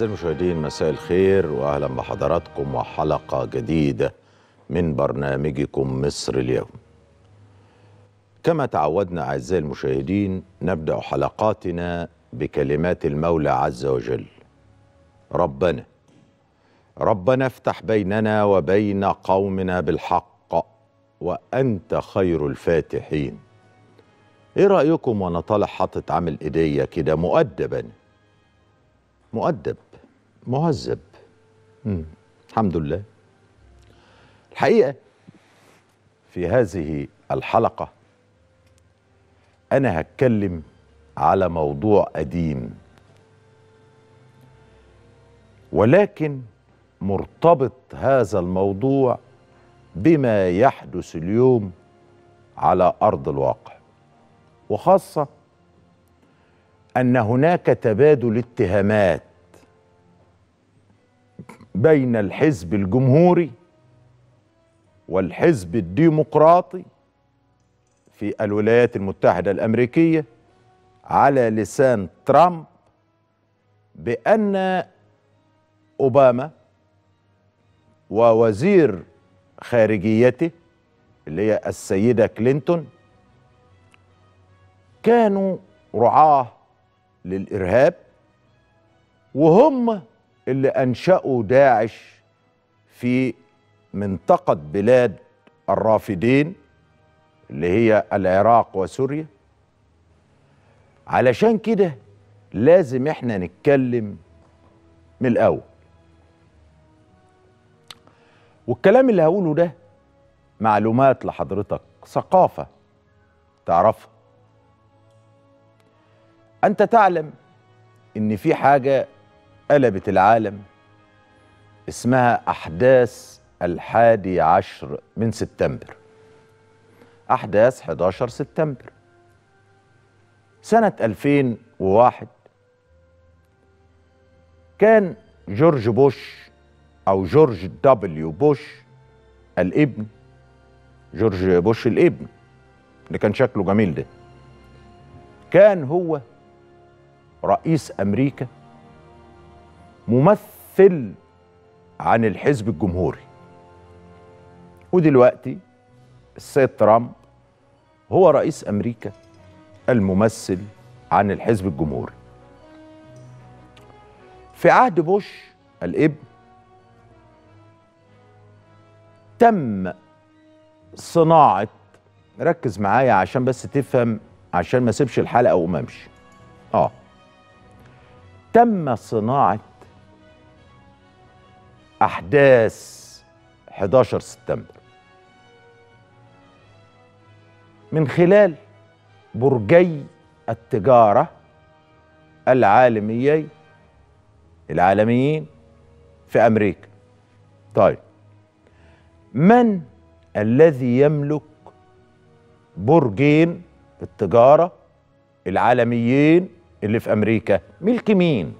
أعزائي المشاهدين مساء الخير وأهلا بحضراتكم وحلقة جديدة من برنامجكم مصر اليوم كما تعودنا أعزائي المشاهدين نبدأ حلقاتنا بكلمات المولى عز وجل ربنا ربنا افتح بيننا وبين قومنا بالحق وأنت خير الفاتحين ايه رأيكم وانا طالع حاطط عامل ايديا كده مؤدبا مؤدب مهذب الحمد لله الحقيقة في هذه الحلقة أنا هتكلم على موضوع قديم ولكن مرتبط هذا الموضوع بما يحدث اليوم على أرض الواقع وخاصة أن هناك تبادل اتهامات بين الحزب الجمهوري والحزب الديمقراطي في الولايات المتحدة الأمريكية على لسان ترامب بأن أوباما ووزير خارجيته اللي هي السيدة كلينتون كانوا رعاه للإرهاب وهم اللي انشأوا داعش في منطقة بلاد الرافدين اللي هي العراق وسوريا علشان كده لازم احنا نتكلم من الاول والكلام اللي هقوله ده معلومات لحضرتك ثقافة تعرفها أنت تعلم إن في حاجة قلبت العالم اسمها أحداث الحادي عشر من سبتمبر أحداث 11 سبتمبر سنة 2001 كان جورج بوش أو جورج دبليو بوش الابن جورج بوش الابن اللي كان شكله جميل ده كان هو رئيس أمريكا ممثل عن الحزب الجمهوري ودلوقتي السيد ترامب هو رئيس امريكا الممثل عن الحزب الجمهوري في عهد بوش الابن تم صناعه ركز معايا عشان بس تفهم عشان ما اسيبش الحلقه وما امشي اه تم صناعه أحداث 11 سبتمبر من خلال برجي التجارة العالميين العالميين في أمريكا طيب من الذي يملك برجين التجارة العالميين اللي في أمريكا ملك مين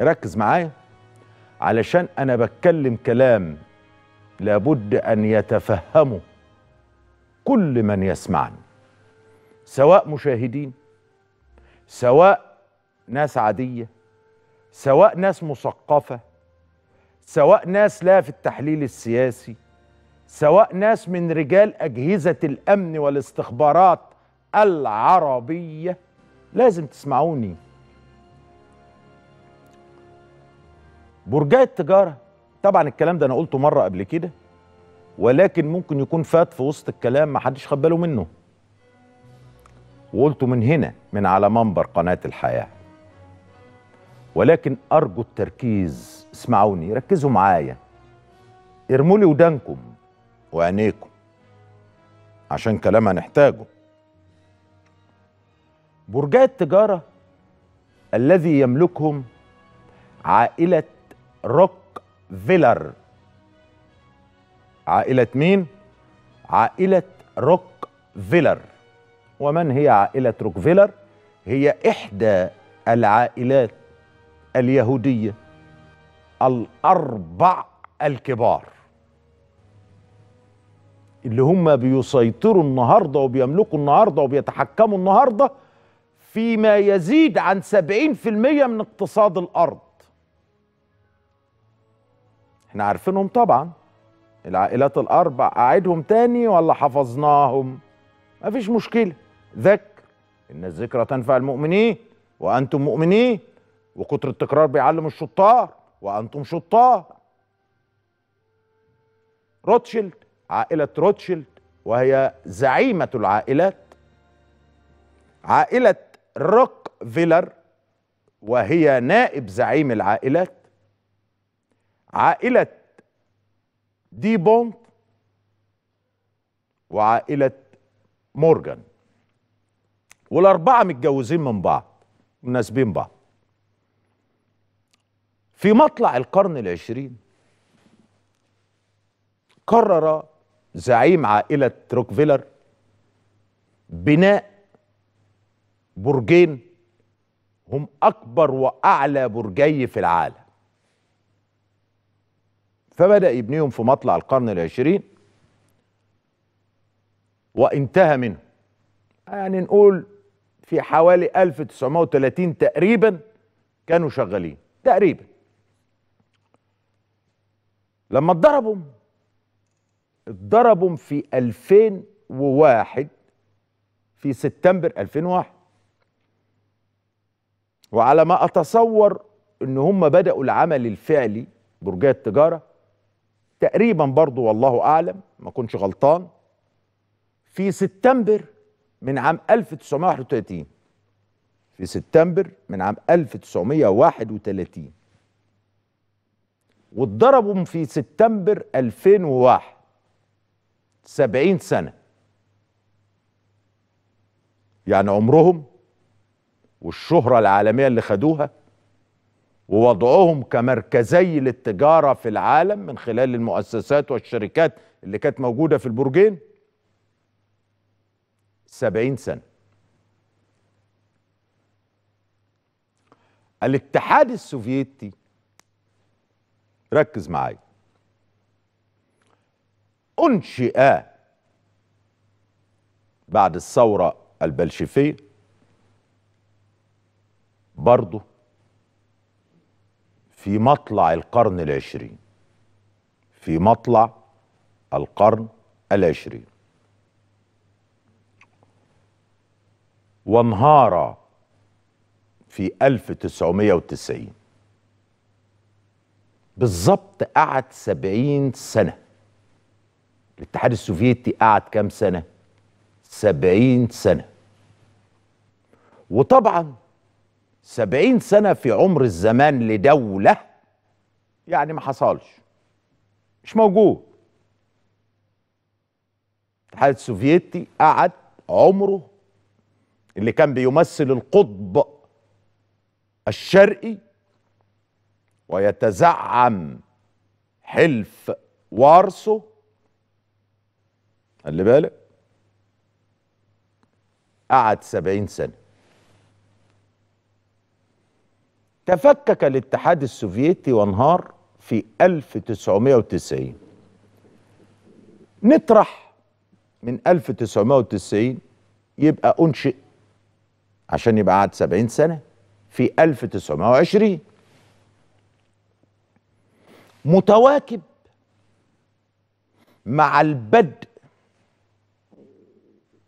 ركز معايا علشان انا بتكلم كلام لابد ان يتفهمه كل من يسمعني سواء مشاهدين سواء ناس عاديه سواء ناس مثقفه سواء ناس لا في التحليل السياسي سواء ناس من رجال اجهزه الامن والاستخبارات العربيه لازم تسمعوني برجاي التجاره طبعا الكلام ده انا قلته مره قبل كده ولكن ممكن يكون فات في وسط الكلام ما حدش خد باله منه وقلته من هنا من على منبر قناه الحياه ولكن ارجو التركيز اسمعوني ركزوا معايا ارموا لي ودانكم وعينيكم عشان كلام هنحتاجه برجاء التجاره الذي يملكهم عائله روك فيلر عائلة مين؟ عائلة روك فيلر ومن هي عائلة روك فيلر؟ هي إحدى العائلات اليهودية الأربع الكبار اللي هم بيسيطروا النهاردة وبيملكوا النهاردة وبيتحكموا النهاردة فيما يزيد عن 70% من اقتصاد الأرض احنا عارفينهم طبعا العائلات الاربع اعيدهم تاني ولا حفظناهم مفيش مشكله ذكر ان الذكرى تنفع المؤمنين وانتم مؤمنين وكتر التكرار بيعلم الشطار وانتم شطار روتشيلد عائله روتشيلد وهي زعيمه العائلات عائله روك فيلر وهي نائب زعيم العائلات عائلة دي بونت وعائلة مورجان والأربعة متجوزين من بعض مناسبين بعض في مطلع القرن العشرين قرر زعيم عائلة روكفيلر بناء برجين هم أكبر وأعلى برجي في العالم فبدأ يبنيهم في مطلع القرن العشرين وانتهى منه يعني نقول في حوالي 1930 تقريبا كانوا شغالين تقريبا لما اتضربوا اتضربوا في 2001 في سبتمبر 2001 وعلى ما اتصور ان هم بداوا العمل الفعلي برجات التجاره تقريبا برضو والله أعلم ما كنتش غلطان في سبتمبر من عام 1931 في سبتمبر من عام 1931 واتضربوا في سبتمبر 2001 70 سنة يعني عمرهم والشهرة العالمية اللي خدوها ووضعهم كمركزي للتجارة في العالم من خلال المؤسسات والشركات اللي كانت موجودة في البرجين سبعين سنة الاتحاد السوفيتي ركز معايا أنشئ بعد الثورة البلشفية برضه في مطلع القرن العشرين في مطلع القرن العشرين وانهار في 1990 بالظبط قعد 70 سنة الاتحاد السوفيتي قعد كام سنة؟ 70 سنة وطبعا سبعين سنة في عمر الزمان لدولة يعني ما حصلش مش موجود الاتحاد السوفيتي قعد عمره اللي كان بيمثل القطب الشرقي ويتزعم حلف وارسو خلي بالك قعد سبعين سنه تفكك الاتحاد السوفيتي وانهار في 1990 نطرح من 1990 يبقى أنشئ عشان يبقى قعد 70 سنة في 1920 متواكب مع البدء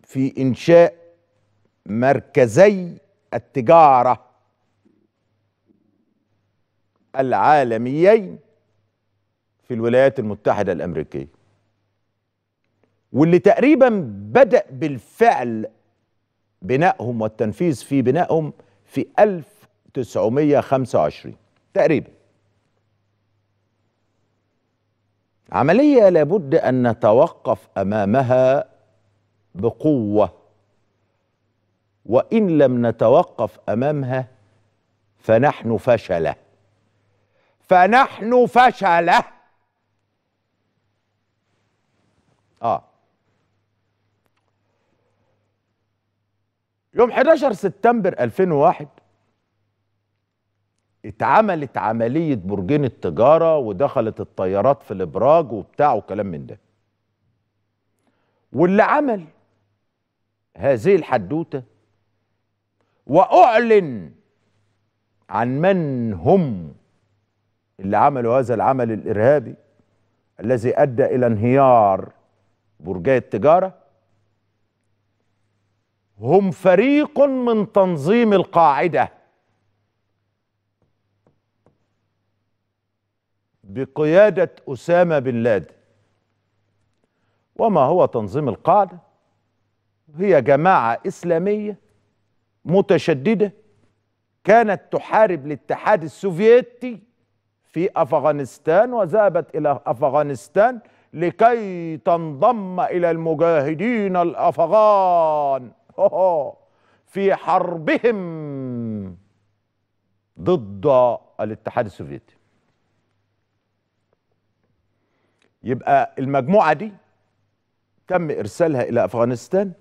في إنشاء مركزي التجارة العالميين في الولايات المتحدة الأمريكية واللي تقريبا بدأ بالفعل بنائهم والتنفيذ في بنائهم في 1925 تقريبا عملية لابد أن نتوقف أمامها بقوة وإن لم نتوقف أمامها فنحن فشله فنحن فشلة اه يوم 11 سبتمبر 2001 اتعملت عملية برجين التجارة ودخلت الطيارات في الإبراج وبتاع وكلام من ده واللي عمل هذه الحدوتة وأعلن عن من هم اللي عملوا هذا العمل الإرهابي الذي أدى إلى انهيار برجي التجارة هم فريق من تنظيم القاعدة بقيادة أسامة بن لادن وما هو تنظيم القاعدة هي جماعة إسلامية متشددة كانت تحارب الاتحاد السوفيتي في أفغانستان وذهبت إلى أفغانستان لكي تنضم إلى المجاهدين الأفغان في حربهم ضد الاتحاد السوفيتي يبقى المجموعة دي تم إرسالها إلى أفغانستان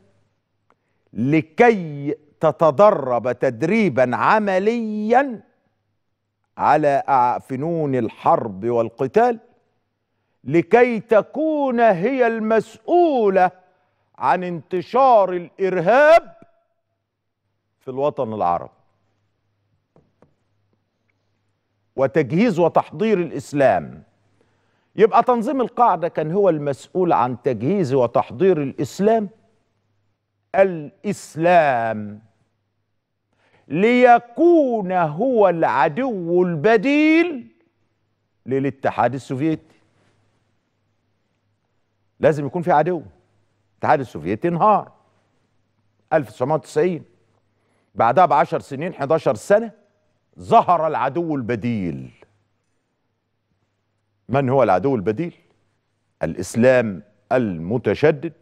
لكي تتدرب تدريبا عمليا على فنون الحرب والقتال لكي تكون هي المسؤولة عن انتشار الإرهاب في الوطن العربي وتجهيز وتحضير الإسلام يبقى تنظيم القاعدة كان هو المسؤول عن تجهيز وتحضير الإسلام الإسلام ليكون هو العدو البديل للاتحاد السوفيتي لازم يكون في عدو الاتحاد السوفيتي انهار 1990 بعدها ب 10 سنين 11 سنه ظهر العدو البديل من هو العدو البديل الاسلام المتشدد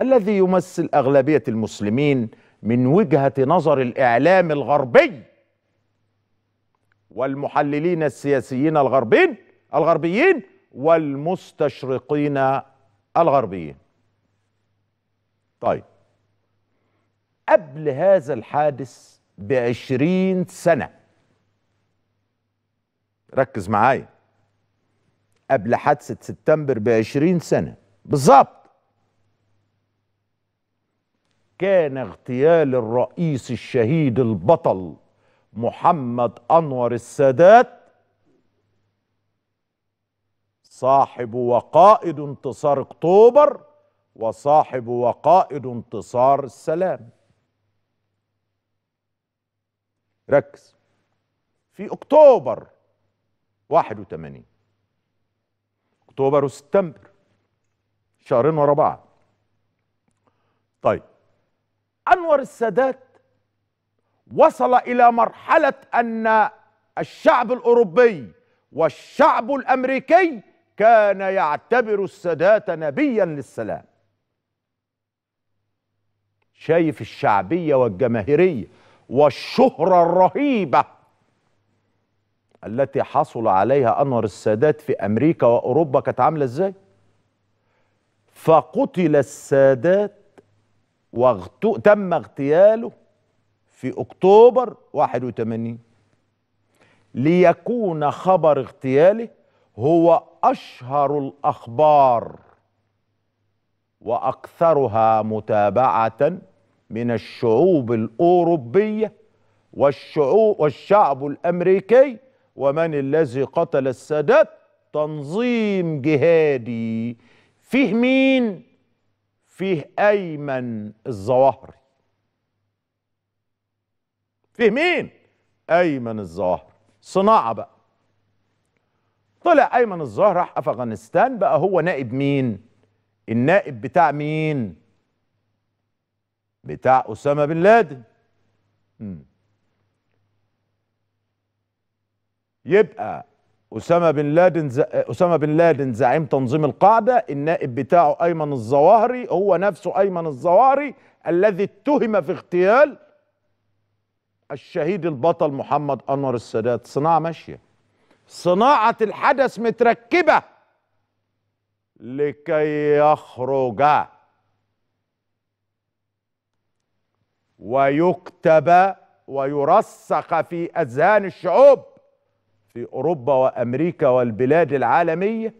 الذي يمثل اغلبيه المسلمين من وجهة نظر الإعلام الغربي والمحللين السياسيين الغربين الغربيين والمستشرقين الغربيين طيب قبل هذا الحادث بعشرين سنة ركز معايا قبل حادثة سبتمبر بعشرين سنة بالظبط كان اغتيال الرئيس الشهيد البطل محمد أنور السادات صاحب وقائد انتصار اكتوبر وصاحب وقائد انتصار السلام ركز في اكتوبر 81 اكتوبر وسبتمبر شهرين ورا بعض طيب أنور السادات وصل إلى مرحلة أن الشعب الأوروبي والشعب الأمريكي كان يعتبر السادات نبيا للسلام شايف الشعبية والجماهيرية والشهرة الرهيبة التي حصل عليها أنور السادات في أمريكا وأوروبا كانت عاملة إزاي فقتل السادات واغتو... تم اغتياله في أكتوبر 81 ليكون خبر اغتياله هو أشهر الأخبار وأكثرها متابعة من الشعوب الأوروبية والشعوب والشعب الأمريكي ومن الذي قتل السادات تنظيم جهادي فيه مين فيه ايمن الظواهري فيه مين ايمن الظواهري صناعه بقى طلع ايمن الظاهر راح افغانستان بقى هو نائب مين النائب بتاع مين بتاع اسامه بن لادن يبقى اسامه بن لادن ز... اسامه بن لادن زعيم تنظيم القاعده النائب بتاعه ايمن الظواهري هو نفسه ايمن الظواهري الذي اتهم في اغتيال الشهيد البطل محمد انور السادات صناعه ماشيه صناعه الحدث متركبه لكي يخرج ويكتب ويرسخ في اذهان الشعوب في أوروبا وأمريكا والبلاد العالمية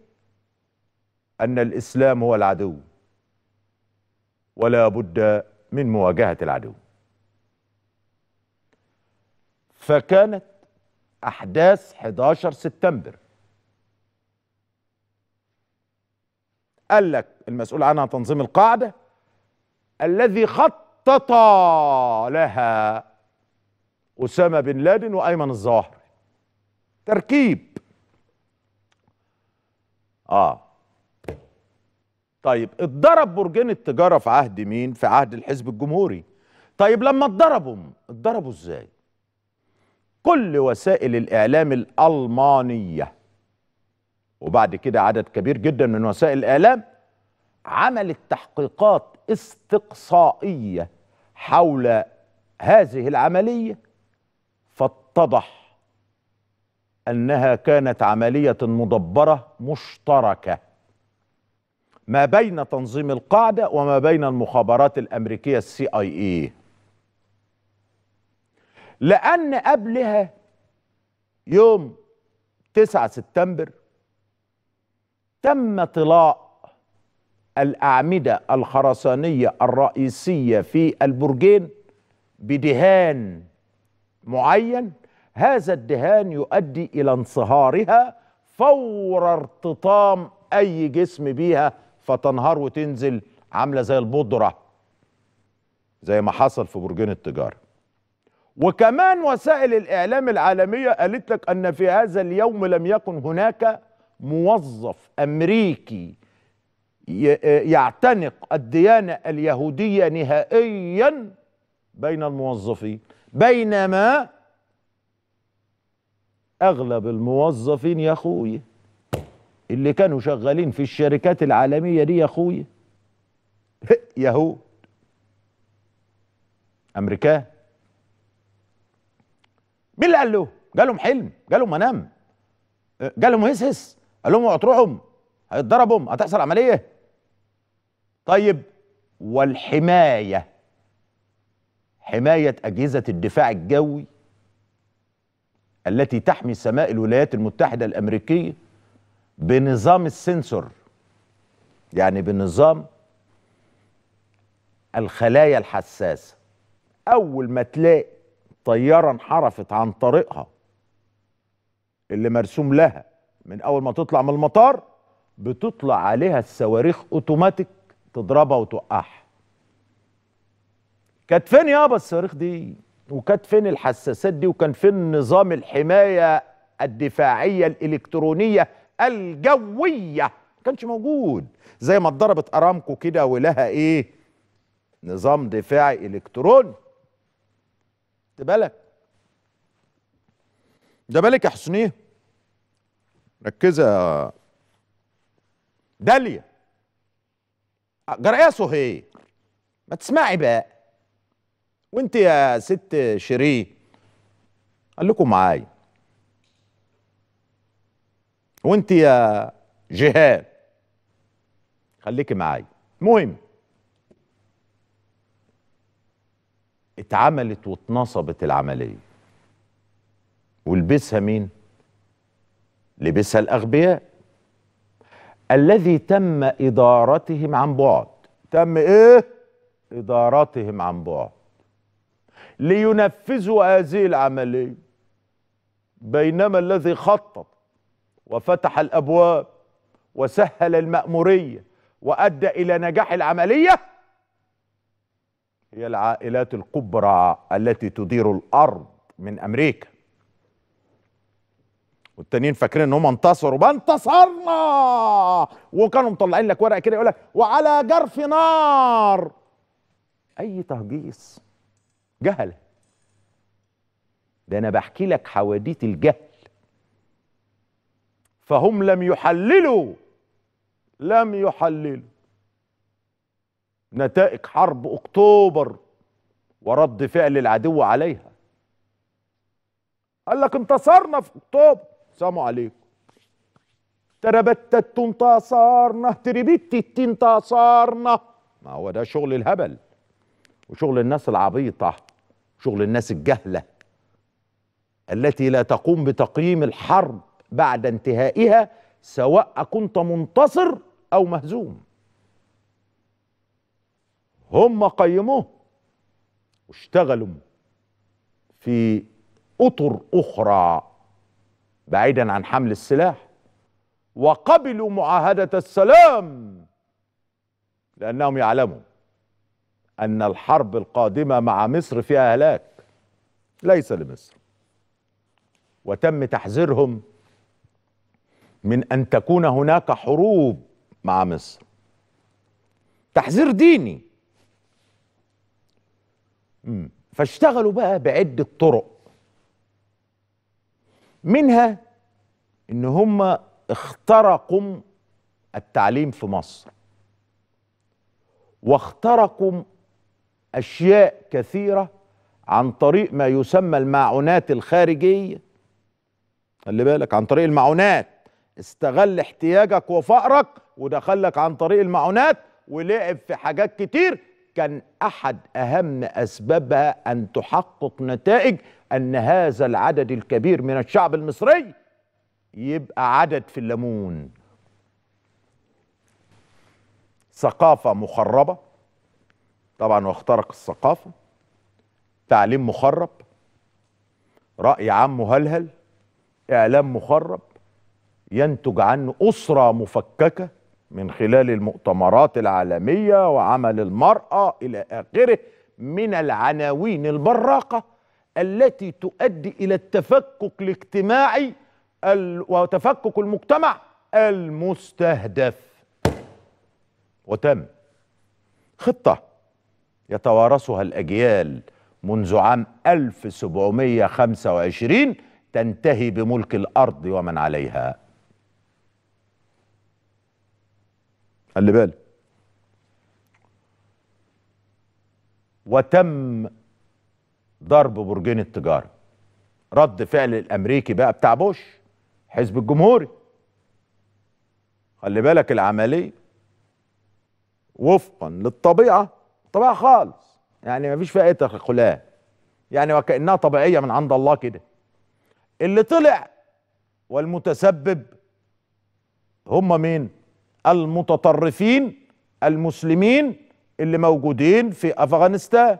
أن الإسلام هو العدو ولا بد من مواجهة العدو فكانت أحداث 11 سبتمبر قال لك المسؤول عنها تنظيم القاعدة الذي خطط لها أسامة بن لادن وأيمن الظواهر تركيب اه طيب اتضرب برجين التجارة في عهد مين في عهد الحزب الجمهوري طيب لما اتضربوا اتضربوا ازاي كل وسائل الاعلام الالمانية وبعد كده عدد كبير جدا من وسائل الاعلام عملت تحقيقات استقصائية حول هذه العملية فاتضح أنها كانت عملية مدبرة مشتركة ما بين تنظيم القاعدة وما بين المخابرات الأمريكية السي آي إي لأن قبلها يوم 9 سبتمبر تم طلاء الأعمدة الخرسانية الرئيسية في البرجين بدهان معين هذا الدهان يؤدي إلى انصهارها فور ارتطام أي جسم بيها فتنهار وتنزل عاملة زي البودرة زي ما حصل في برجين التجارة وكمان وسائل الإعلام العالمية قالت لك أن في هذا اليوم لم يكن هناك موظف أمريكي يعتنق الديانة اليهودية نهائيا بين الموظفين بينما اغلب الموظفين يا اخويا اللي كانوا شغالين في الشركات العالميه دي يا اخويا يهود امريكان مين اللي قال له؟ جالهم حلم جالهم منام جالهم هس هس قال لهم اوعوا تروحوا هيتضربوا هتحصل عمليه طيب والحمايه حمايه اجهزه الدفاع الجوي التي تحمي سماء الولايات المتحدة الأمريكية بنظام السنسور يعني بنظام الخلايا الحساسة أول ما تلاقي طيارة انحرفت عن طريقها اللي مرسوم لها من أول ما تطلع من المطار بتطلع عليها الصواريخ أوتوماتيك تضربها وتوقعها كانت فين يابا الصواريخ دي وكانت فين الحساسات دي وكان فين نظام الحماية الدفاعية الإلكترونية الجوية كانش موجود زي ما اتضربت ارامكو كده ولها ايه نظام دفاعي الكتروني خد بالك ده بالك يا حسنيه ركزه داليا يا سهير ما تسمعي بقى وانت يا ست شيريه قال لكم معايا وانت يا جهاد خليكي معايا المهم اتعملت واتنصبت العمليه ولبسها مين لبسها الاغبياء الذي تم ادارتهم عن بعد تم ايه ادارتهم عن بعد لينفذوا هذه العملية بينما الذي خطط وفتح الأبواب وسهل المأمورية وأدى إلى نجاح العملية هي العائلات الكبرى التي تدير الأرض من أمريكا والتانيين فاكرين ان هم انتصروا بقى انتصرنا وكانوا مطلعين لك ورقه كده يقول لك وعلى جرف نار اي تهجيص جهله ده انا بحكي لك حواديت الجهل فهم لم يحللوا لم يحللوا نتائج حرب اكتوبر ورد فعل العدو عليها قال لك انتصرنا في اكتوبر سلام عليكم تربتت انتصارنا تربتت انتصارنا ما هو ده شغل الهبل وشغل الناس العبيطه شغل الناس الجهله التي لا تقوم بتقييم الحرب بعد انتهائها سواء كنت منتصر او مهزوم هم قيموه واشتغلوا في اطر اخرى بعيدا عن حمل السلاح وقبلوا معاهده السلام لانهم يعلموا أن الحرب القادمة مع مصر فيها هلاك ليس لمصر وتم تحذيرهم من أن تكون هناك حروب مع مصر تحذير ديني فاشتغلوا بقى بعدة طرق منها ان هم اخترقوا التعليم في مصر واخترقوا أشياء كثيرة عن طريق ما يسمى الماعونات الخارجية خلي بالك عن طريق المعونات استغل احتياجك وفقرك ودخلك عن طريق المعونات ولعب في حاجات كتير كان أحد أهم أسبابها أن تحقق نتائج أن هذا العدد الكبير من الشعب المصري يبقى عدد في الليمون ثقافة مخربة طبعا واخترق الثقافة تعليم مخرب رأي عام مهلهل إعلام مخرب ينتج عنه أسرة مفككة من خلال المؤتمرات العالمية وعمل المرأة إلى آخره من العناوين البراقة التي تؤدي إلى التفكك الاجتماعي وتفكك المجتمع المستهدف وتم خطه يتوارثها الأجيال منذ عام 1725 تنتهي بملك الأرض ومن عليها خلي بالك وتم ضرب برجين التجارة رد فعل الأمريكي بقى بتاع بوش حزب الجمهوري خلي بالك العملية وفقا للطبيعة طبيعة خالص يعني مفيش فيها اي تخلقات يعني وكأنها طبيعية من عند الله كده اللي طلع والمتسبب هم مين المتطرفين المسلمين اللي موجودين في افغانستان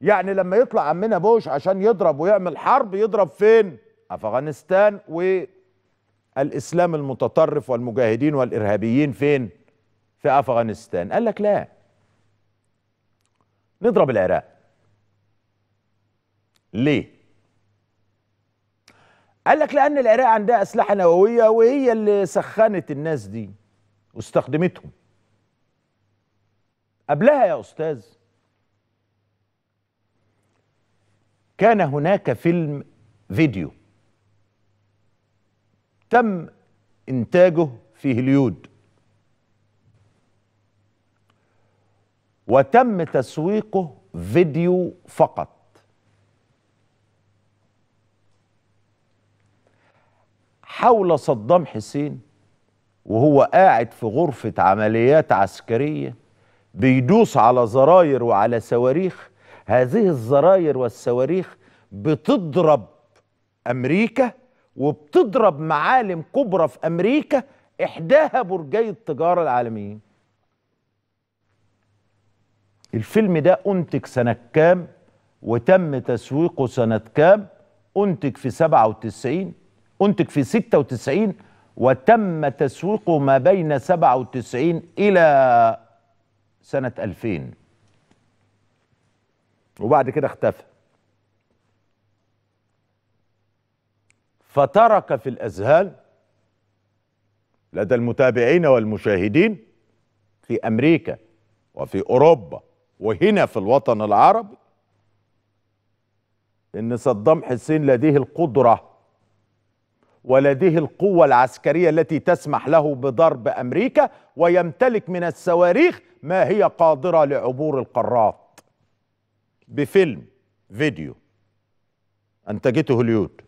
يعني لما يطلع عمنا بوش عشان يضرب ويعمل حرب يضرب فين افغانستان والاسلام المتطرف والمجاهدين والارهابيين فين في افغانستان قال لك لا نضرب العراق ليه قال لك لان العراق عندها اسلحه نوويه وهي اللي سخنت الناس دي واستخدمتهم قبلها يا استاذ كان هناك فيلم فيديو تم انتاجه في هوليود وتم تسويقه فيديو فقط حول صدام حسين وهو قاعد في غرفة عمليات عسكرية بيدوس على زراير وعلى صواريخ هذه الزراير والصواريخ بتضرب أمريكا وبتضرب معالم كبرى في أمريكا إحداها برجي التجارة العالميين الفيلم ده انتج سنه كام وتم تسويقه سنه كام انتج في 97 انتج في 96 وتم تسويقه ما بين 97 الى سنه 2000 وبعد كده اختفى فترك في الاذهان لدى المتابعين والمشاهدين في امريكا وفي اوروبا وهنا في الوطن العربي ان صدام حسين لديه القدره ولديه القوه العسكريه التي تسمح له بضرب امريكا ويمتلك من الصواريخ ما هي قادره لعبور القارات بفيلم فيديو انتجته هوليود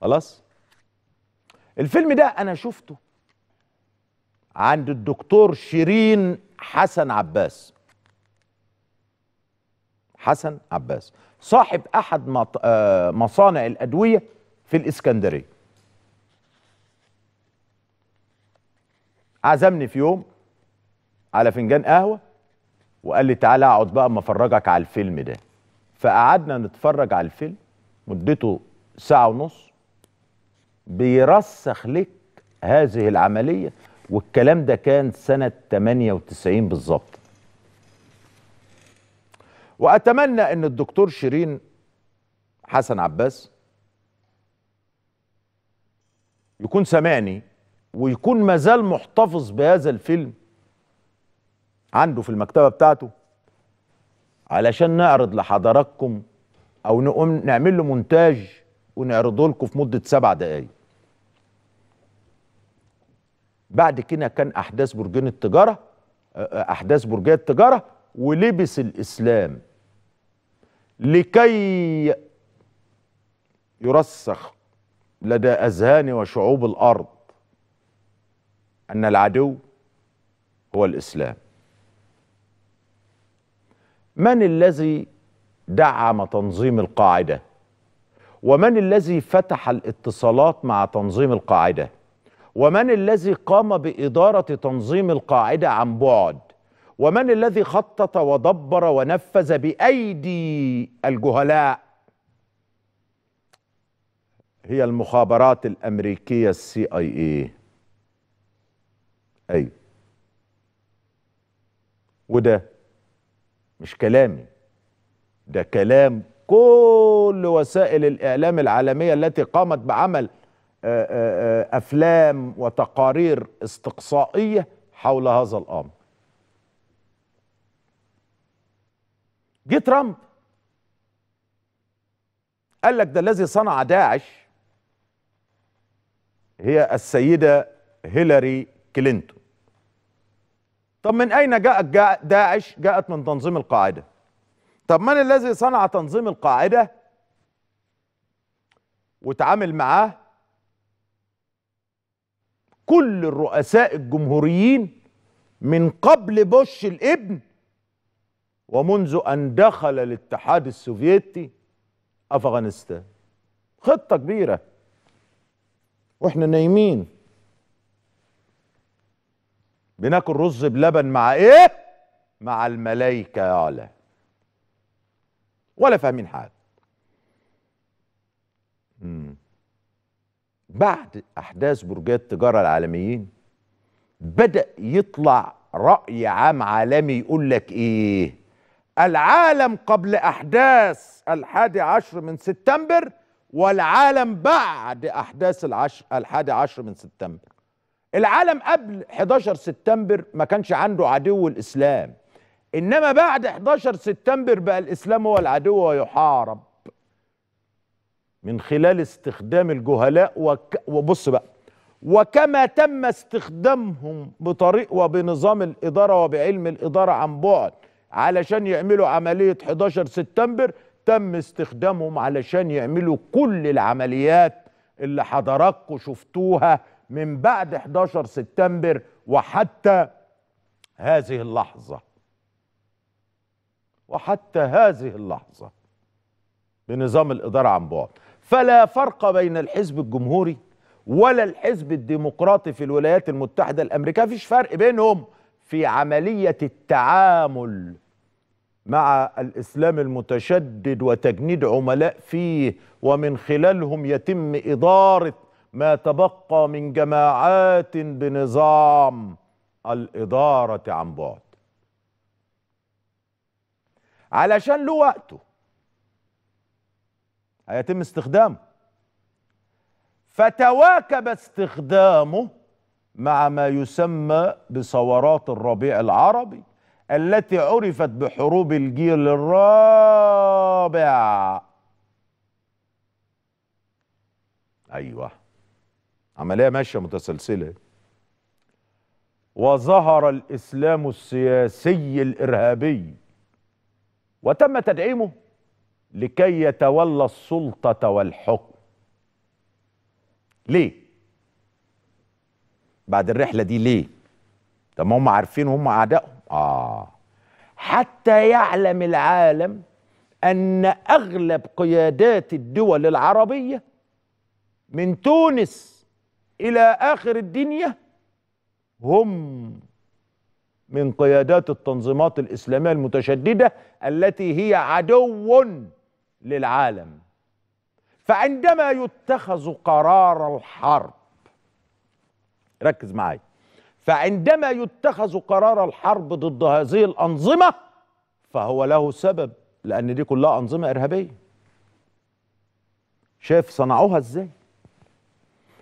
خلاص الفيلم ده انا شفته عند الدكتور شيرين حسن عباس حسن عباس صاحب احد آه، مصانع الادويه في الاسكندريه عزمني في يوم على فنجان قهوه وقال لي تعالى اقعد بقى اما افرجك على الفيلم ده فقعدنا نتفرج على الفيلم مدته ساعه ونص بيرسخ لك هذه العمليه والكلام ده كان سنة 98 بالظبط وأتمنى أن الدكتور شيرين حسن عباس يكون سامعني ويكون مازال محتفظ بهذا الفيلم عنده في المكتبة بتاعته علشان نعرض لحضراتكم أو نقوم نعمل له مونتاج ونعرضه لكم في مدة سبع دقايق بعد كده كان احداث برجين التجاره آه، آه، احداث برجي التجاره ولبس الاسلام لكي يرسخ لدى اذهان وشعوب الارض ان العدو هو الاسلام من الذي دعم تنظيم القاعده ومن الذي فتح الاتصالات مع تنظيم القاعده ومن الذي قام بإدارة تنظيم القاعدة عن بعد ومن الذي خطط ودبر ونفذ بأيدي الجهلاء هي المخابرات الأمريكية السي آي اي أي وده مش كلامي ده كلام كل وسائل الإعلام العالمية التي قامت بعمل آه، آه، آه، افلام وتقارير استقصائيه حول هذا الامر جه ترامب قال لك ده الذي صنع داعش هي السيده هيلاري كلينتون طب من اين جاءت جاء داعش جاءت من تنظيم القاعده طب من الذي صنع تنظيم القاعده وتعامل معاه كل الرؤساء الجمهوريين من قبل بوش الابن ومنذ أن دخل الاتحاد السوفيتي أفغانستان خطة كبيرة وإحنا نايمين بناكل رز بلبن مع إيه؟ مع الملايكة يا علا ولا فاهمين حاجة بعد احداث برجات التجاره العالميين بدا يطلع راي عام عالمي يقول لك ايه العالم قبل احداث الحادي عشر من سبتمبر والعالم بعد احداث العش... الحادي عشر من سبتمبر العالم قبل 11 سبتمبر ما كانش عنده عدو الاسلام انما بعد 11 سبتمبر بقى الاسلام هو العدو ويحارب من خلال استخدام الجهلاء وك... وبص بقى وكما تم استخدامهم بطريق وبنظام الإدارة وبعلم الإدارة عن بعد علشان يعملوا عملية 11 سبتمبر تم استخدامهم علشان يعملوا كل العمليات اللي حضراتكم شفتوها من بعد 11 سبتمبر وحتى هذه اللحظة وحتى هذه اللحظة بنظام الإدارة عن بعد فلا فرق بين الحزب الجمهوري ولا الحزب الديمقراطي في الولايات المتحدة الأمريكية فيش فرق بينهم في عملية التعامل مع الإسلام المتشدد وتجنيد عملاء فيه ومن خلالهم يتم إدارة ما تبقى من جماعات بنظام الإدارة عن بعد علشان له وقته هيتم استخدامه فتواكب استخدامه مع ما يسمى بثورات الربيع العربي التي عرفت بحروب الجيل الرابع ايوه عمليه ماشيه متسلسله وظهر الاسلام السياسي الارهابي وتم تدعيمه لكي يتولى السلطة والحكم ليه بعد الرحلة دي ليه طب ما هم عارفين هم أعدائهم آه حتى يعلم العالم أن أغلب قيادات الدول العربية من تونس إلى آخر الدنيا هم من قيادات التنظيمات الإسلامية المتشددة التي هي عدو للعالم فعندما يتخذ قرار الحرب ركز معايا فعندما يتخذ قرار الحرب ضد هذه الأنظمة فهو له سبب لأن دي كلها أنظمة إرهابية شايف صنعوها إزاي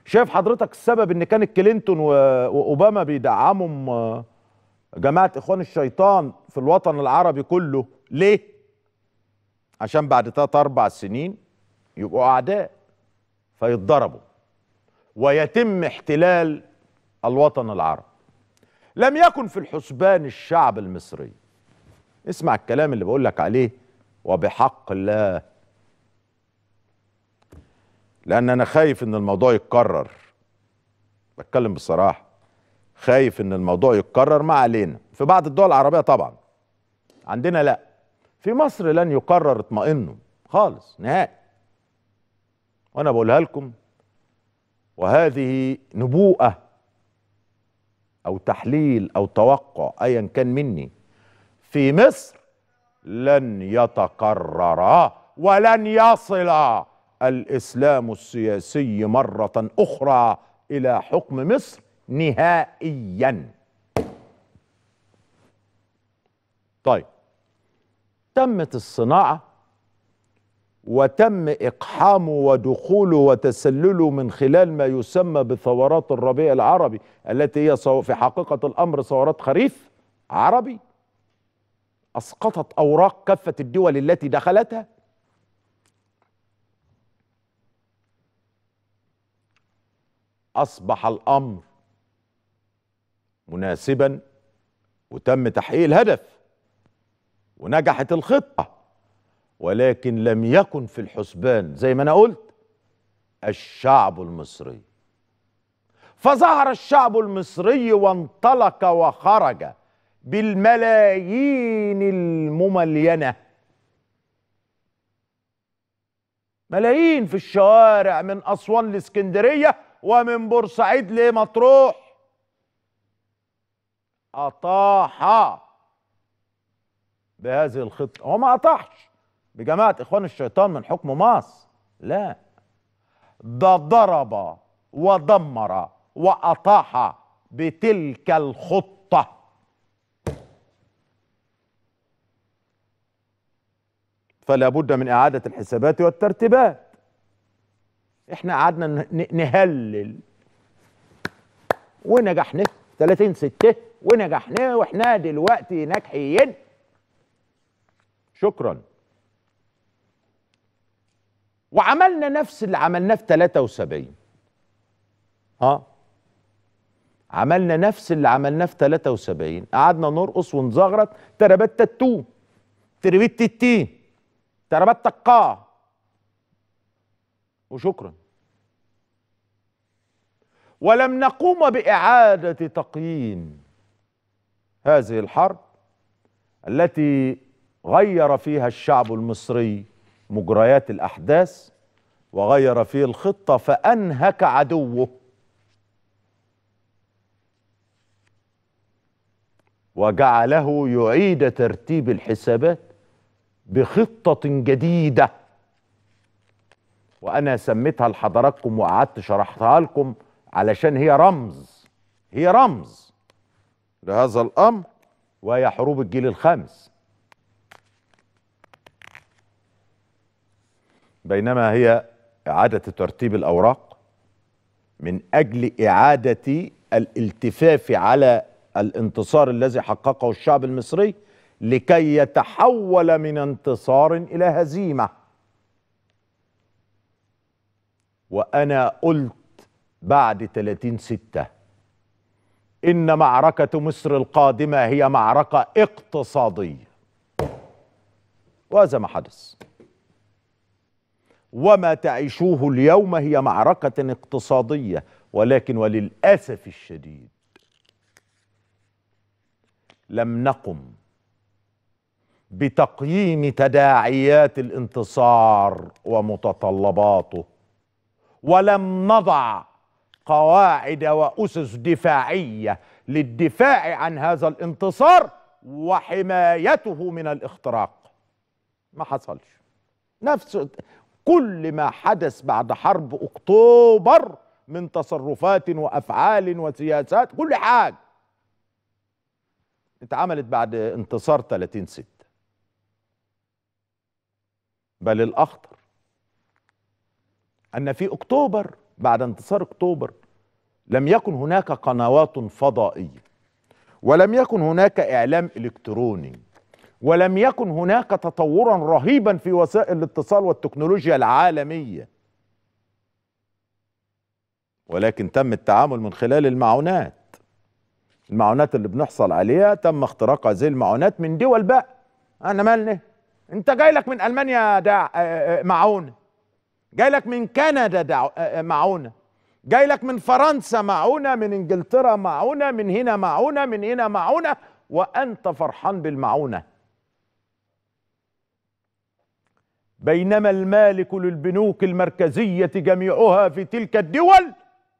شايف حضرتك السبب ان كانت كلينتون واوباما بيدعموا آه، جماعه اخوان الشيطان في الوطن العربي كله ليه عشان بعد ثلاث أربع سنين يبقوا أعداء فيتضربوا ويتم احتلال الوطن العربي لم يكن في الحسبان الشعب المصري اسمع الكلام اللي بقول لك عليه وبحق الله لأن أنا خايف إن الموضوع يتكرر بتكلم بصراحة خايف إن الموضوع يتكرر ما علينا في بعض الدول العربية طبعا عندنا لأ في مصر لن يقرر اطمئنه خالص نهائي وانا بقولها لكم وهذه نبوءه او تحليل او توقع ايا كان مني في مصر لن يتقرر ولن يصل الاسلام السياسي مره اخرى الى حكم مصر نهائيا طيب تمت الصناعة وتم إقحامه ودخوله وتسلله من خلال ما يسمى بثورات الربيع العربي التي هي في حقيقة الأمر ثورات خريف عربي أسقطت أوراق كافة الدول التي دخلتها أصبح الأمر مناسبا وتم تحقيق الهدف ونجحت الخطة ولكن لم يكن في الحسبان زي ما أنا قلت الشعب المصري فظهر الشعب المصري وانطلق وخرج بالملايين المملينة ملايين في الشوارع من أسوان لإسكندرية ومن بورسعيد لمطروح أطاح بهذه الخطة هو ما قطعش بجماعة إخوان الشيطان من حكم مصر لا ده ضرب ودمر وأطاح بتلك الخطة فلا بد من إعادة الحسابات والترتيبات احنا قعدنا نهلل ونجحنا 30 6 ونجحناه واحنا دلوقتي ناجحين شكرا وعملنا نفس اللي عملناه في 73 ها عملنا نفس اللي عملناه في 73 قعدنا نرقص ونزغرط تربت التو تربت التي تربت القاع وشكرا ولم نقوم بإعادة تقييم هذه الحرب التي غير فيها الشعب المصري مجريات الأحداث وغير فيه الخطة فأنهك عدوه وجعله يعيد ترتيب الحسابات بخطة جديدة وأنا سميتها لحضراتكم وقعدت شرحتها لكم علشان هي رمز هي رمز لهذا الأمر وهي حروب الجيل الخامس بينما هي إعادة ترتيب الأوراق من أجل إعادة الالتفاف على الانتصار الذي حققه الشعب المصري لكي يتحول من انتصار إلى هزيمة وأنا قلت بعد 30 ستة إن معركة مصر القادمة هي معركة اقتصادية وهذا ما حدث وما تعيشوه اليوم هي معركة اقتصادية ولكن وللأسف الشديد لم نقم بتقييم تداعيات الانتصار ومتطلباته ولم نضع قواعد واسس دفاعيه للدفاع عن هذا الانتصار وحمايته من الاختراق ما حصلش نفس كل ما حدث بعد حرب اكتوبر من تصرفات وافعال وسياسات كل حاجه اتعملت بعد انتصار 30 6 بل الاخطر ان في اكتوبر بعد انتصار اكتوبر لم يكن هناك قنوات فضائيه ولم يكن هناك اعلام الكتروني ولم يكن هناك تطورا رهيبا في وسائل الاتصال والتكنولوجيا العالميه ولكن تم التعامل من خلال المعونات المعونات اللي بنحصل عليها تم اختراقها زي المعونات من دول بقى انا مالني انت جاي لك من المانيا دع... آه، آه، آه، معونه جاي لك من كندا دع... معونه جاي لك من فرنسا معونه من انجلترا معونه من هنا معونه من هنا معونه وانت فرحان بالمعونه بينما المالك للبنوك المركزية جميعها في تلك الدول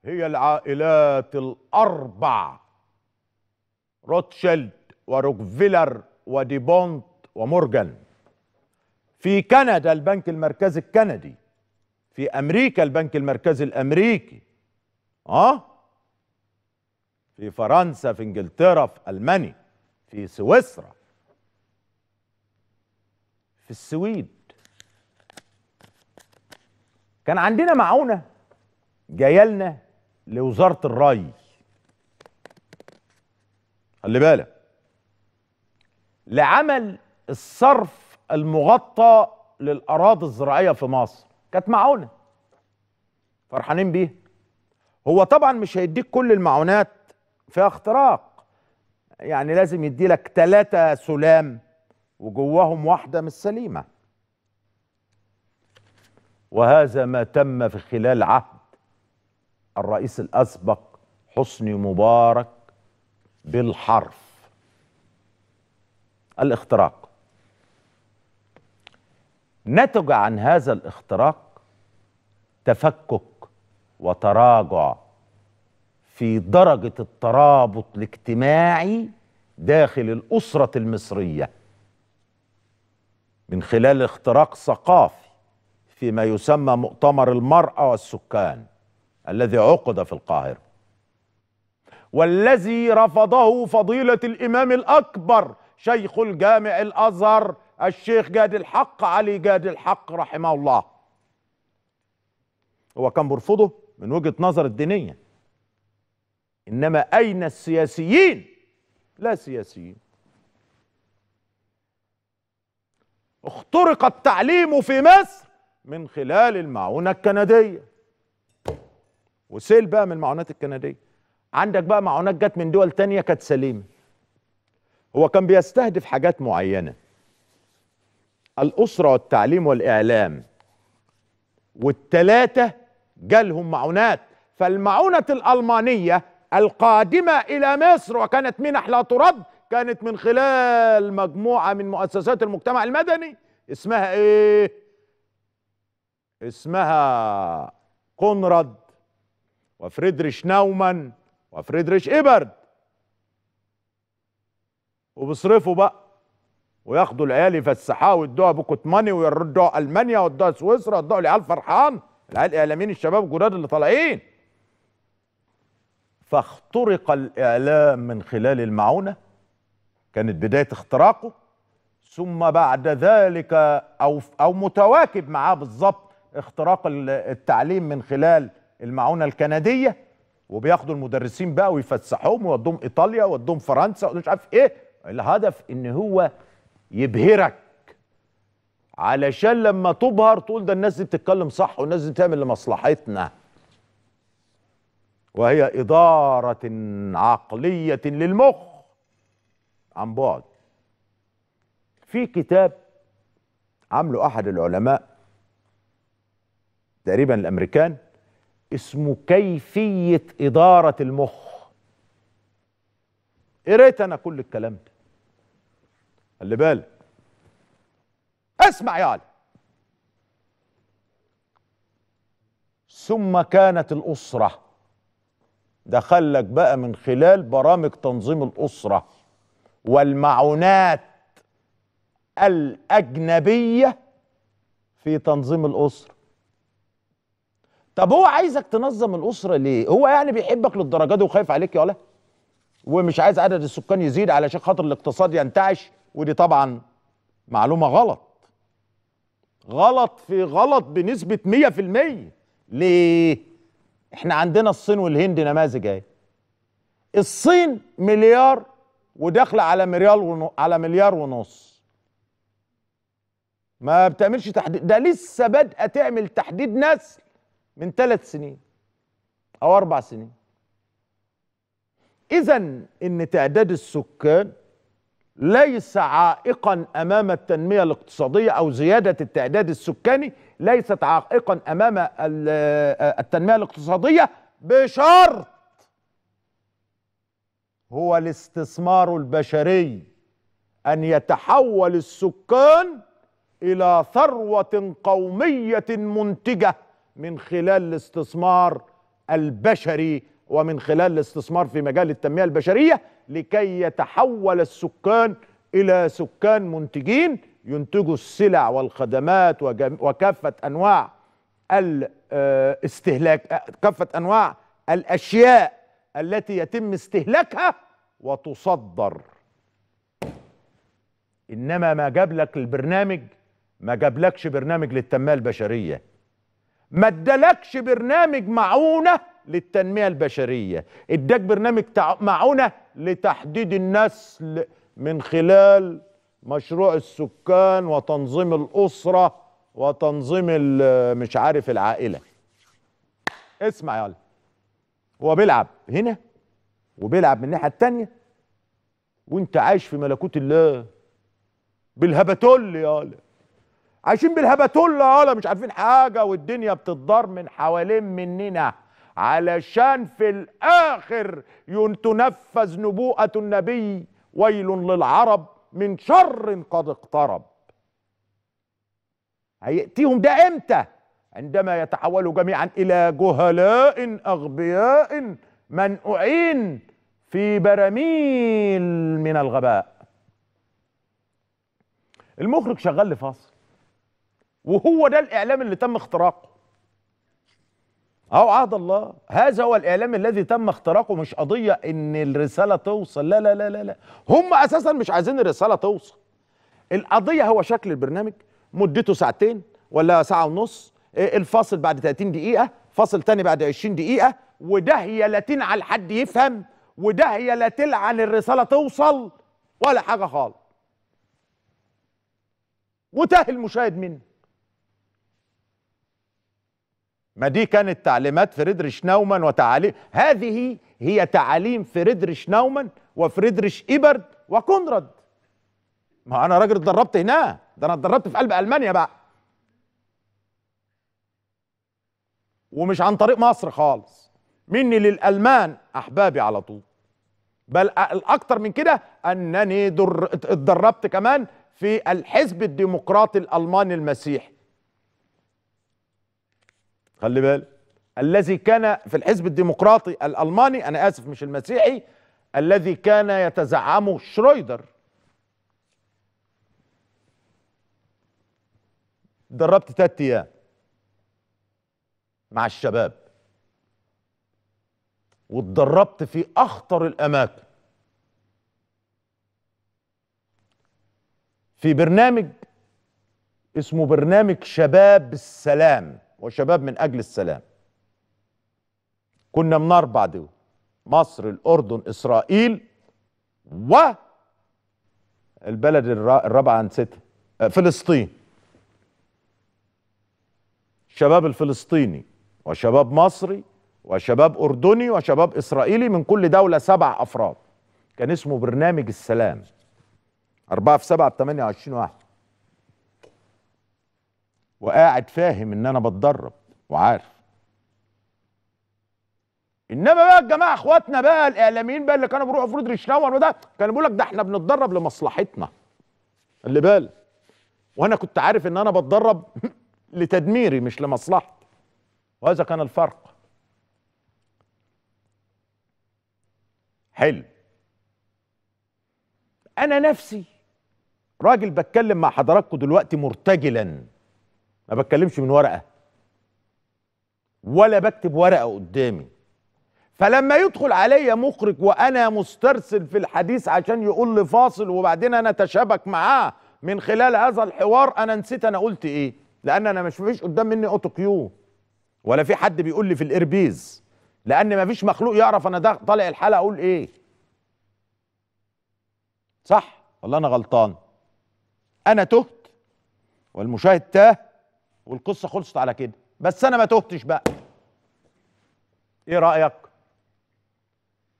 هي العائلات الأربع روتشيلد وروكفيلر وديبونت ومورجان في كندا البنك المركزي الكندي في أمريكا البنك المركزي الأمريكي أه؟ في فرنسا في إنجلترا في ألمانيا في سويسرا في السويد كان عندنا معونه جايلنا لوزاره الري خلي بالك لعمل الصرف المغطى للاراضي الزراعيه في مصر كانت معونه فرحانين بيها هو طبعا مش هيديك كل المعونات فيها اختراق يعني لازم يديلك ثلاثة سلام وجواهم واحدة مش سليمة وهذا ما تم في خلال عهد الرئيس الأسبق حسني مبارك بالحرف الاختراق نتج عن هذا الاختراق تفكك وتراجع في درجة الترابط الاجتماعي داخل الأسرة المصرية من خلال اختراق ثقافي فيما يسمى مؤتمر المرأة والسكان الذي عقد في القاهرة والذي رفضه فضيلة الإمام الأكبر شيخ الجامع الأزهر الشيخ جاد الحق علي جاد الحق رحمه الله هو كان بيرفضه من وجهة نظر الدينية إنما أين السياسيين لا سياسيين اخترق التعليم في مصر من خلال المعونة الكندية وسيل بقى من المعونات الكندية عندك بقى معونات جت من دول تانية كانت سليمة هو كان بيستهدف حاجات معينة الأسرة والتعليم والإعلام والتلاتة جالهم معونات فالمعونة الألمانية القادمة إلى مصر وكانت منح لا ترد كانت من خلال مجموعة من مؤسسات المجتمع المدني اسمها إيه؟ اسمها كونراد وفريدريش ناومان وفريدريش إيبرد وبيصرفوا بقى وياخدوا العيال يفسحوها ويدوها بوكت ماني ويردوها المانيا ويدوها سويسرا ويدوها العيال فرحان العيال الاعلاميين الشباب الجداد اللي طالعين فاخترق الاعلام من خلال المعونه كانت بدايه اختراقه ثم بعد ذلك او او متواكب معاه بالظبط اختراق التعليم من خلال المعونه الكنديه وبياخدوا المدرسين بقى ويفسحوهم ويودوهم ايطاليا ويودوهم فرنسا ومش عارف ايه الهدف ان هو يبهرك علشان لما تبهر تقول ده الناس دي بتتكلم صح والناس دي بتعمل لمصلحتنا وهي إدارة عقلية للمخ عن بعد في كتاب عامله أحد العلماء تقريبا الامريكان اسمه كيفيه اداره المخ قريت انا كل الكلام ده خلي بالك اسمع يا علي ثم كانت الاسره دخلك بقى من خلال برامج تنظيم الاسره والمعونات الاجنبيه في تنظيم الاسره طب هو عايزك تنظم الاسره ليه هو يعني بيحبك للدرجه دي وخايف عليك يا ولا ومش عايز عدد السكان يزيد علشان خاطر الاقتصاد ينتعش ودي طبعا معلومه غلط غلط في غلط بنسبه 100% ليه احنا عندنا الصين والهند نماذج اهي الصين مليار وداخله على مليار ونو... على مليار ونص ما بتعملش تحديد ده لسه بادئه تعمل تحديد نسل من ثلاث سنين او اربع سنين اذا ان تعداد السكان ليس عائقا امام التنميه الاقتصاديه او زياده التعداد السكاني ليست عائقا امام التنميه الاقتصاديه بشرط هو الاستثمار البشري ان يتحول السكان الى ثروه قوميه منتجه من خلال الاستثمار البشري ومن خلال الاستثمار في مجال التنمية البشرية لكي يتحول السكان إلى سكان منتجين ينتجوا السلع والخدمات وكافة أنواع الاستهلاك آه، آه، كافة أنواع الأشياء التي يتم استهلاكها وتصدر إنما ما جاب لك البرنامج ما جابلكش برنامج للتنمية البشرية ما ادالكش برنامج معونه للتنميه البشريه اداك برنامج معونه لتحديد النسل من خلال مشروع السكان وتنظيم الاسره وتنظيم مش عارف العائله اسمع يلا هو بيلعب هنا وبيلعب من الناحيه التانيه وانت عايش في ملكوت الله بالهبتول يلا عايشين بالهبتولة ولا مش عارفين حاجة والدنيا بتتضار من حوالين مننا علشان في الآخر تنفذ نبوءة النبي ويل للعرب من شر قد اقترب هيأتيهم ده امتى عندما يتحولوا جميعا إلى جهلاء أغبياء من أعين في براميل من الغباء المخرج شغال لفاصل وهو ده الإعلام اللي تم اختراقه او عهد الله هذا هو الإعلام الذي تم اختراقه مش قضية إن الرسالة توصل لا لا لا لا, هم أساسا مش عايزين الرسالة توصل القضية هو شكل البرنامج مدته ساعتين ولا ساعة ونص إيه، الفاصل بعد 30 دقيقة فاصل تاني بعد 20 دقيقة وده هي لا تنعى لحد يفهم وده هي لا تلعن الرسالة توصل ولا حاجة خالص وتاه المشاهد منه ما دي كانت تعليمات فريدريش نومان وتعاليم هذه هي تعاليم فريدريش نومان وفريدريش إيبرد وكونراد ما أنا راجل اتدربت هنا ده أنا اتدربت في قلب ألمانيا بقى ومش عن طريق مصر خالص مني للألمان أحبابي على طول بل الاكثر من كده أنني اتدربت كمان في الحزب الديمقراطي الألماني المسيحي خلي بالك الذي كان في الحزب الديمقراطي الالماني انا اسف مش المسيحي الذي كان يتزعمه شرويدر دربت ثلاث ايام مع الشباب واتدربت في اخطر الاماكن في برنامج اسمه برنامج شباب السلام وشباب من أجل السلام كنا من أربع دول مصر الأردن إسرائيل و البلد الرابعة نسيتها آه، فلسطين الشباب الفلسطيني وشباب مصري وشباب أردني وشباب إسرائيلي من كل دولة سبع أفراد كان اسمه برنامج السلام أربعة في سبعة بثمانية وعشرين واحد وقاعد فاهم ان انا بتدرب وعارف انما بقى الجماعه اخواتنا بقى الاعلاميين بقى اللي كانوا بيروحوا فريدريش ناور وده كانوا بيقول لك ده احنا بنتدرب لمصلحتنا خلي بالك وانا كنت عارف ان انا بتدرب لتدميري مش لمصلحتي وهذا كان الفرق حلو انا نفسي راجل بتكلم مع حضراتكم دلوقتي مرتجلا ما بتكلمش من ورقه ولا بكتب ورقه قدامي فلما يدخل علي مخرج وانا مسترسل في الحديث عشان يقول لي فاصل وبعدين انا اتشابك معاه من خلال هذا الحوار انا نسيت انا قلت ايه لان انا مش فيش قدام مني اوتو كيو ولا في حد بيقول لي في الايربيز لان ما فيش مخلوق يعرف انا ده طالع الحلقه اقول ايه صح ولا انا غلطان انا تهت والمشاهد تاه والقصه خلصت على كده بس انا ما تهتش بقى ايه رايك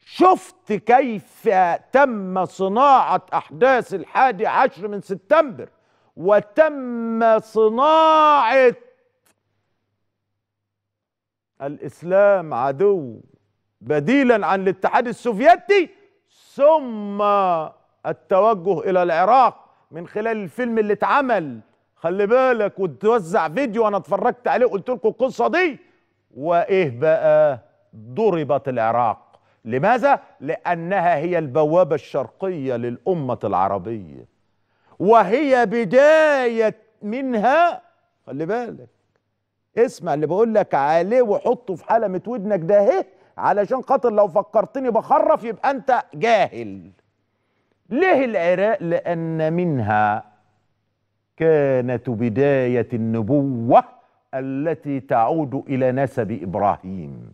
شفت كيف تم صناعه احداث الحادي عشر من سبتمبر وتم صناعه الاسلام عدو بديلا عن الاتحاد السوفيتي ثم التوجه الى العراق من خلال الفيلم اللي اتعمل خلي بالك وتوزع فيديو انا اتفرجت عليه وقلت لكم القصه دي وايه بقى ضربت العراق لماذا لانها هي البوابه الشرقيه للامه العربيه وهي بدايه منها خلي بالك اسمع اللي بقول لك عليه وحطه في حلمه ودنك ده اهي علشان خاطر لو فكرتني بخرف يبقى انت جاهل ليه العراق لان منها كانت بداية النبوة التي تعود إلى نسب إبراهيم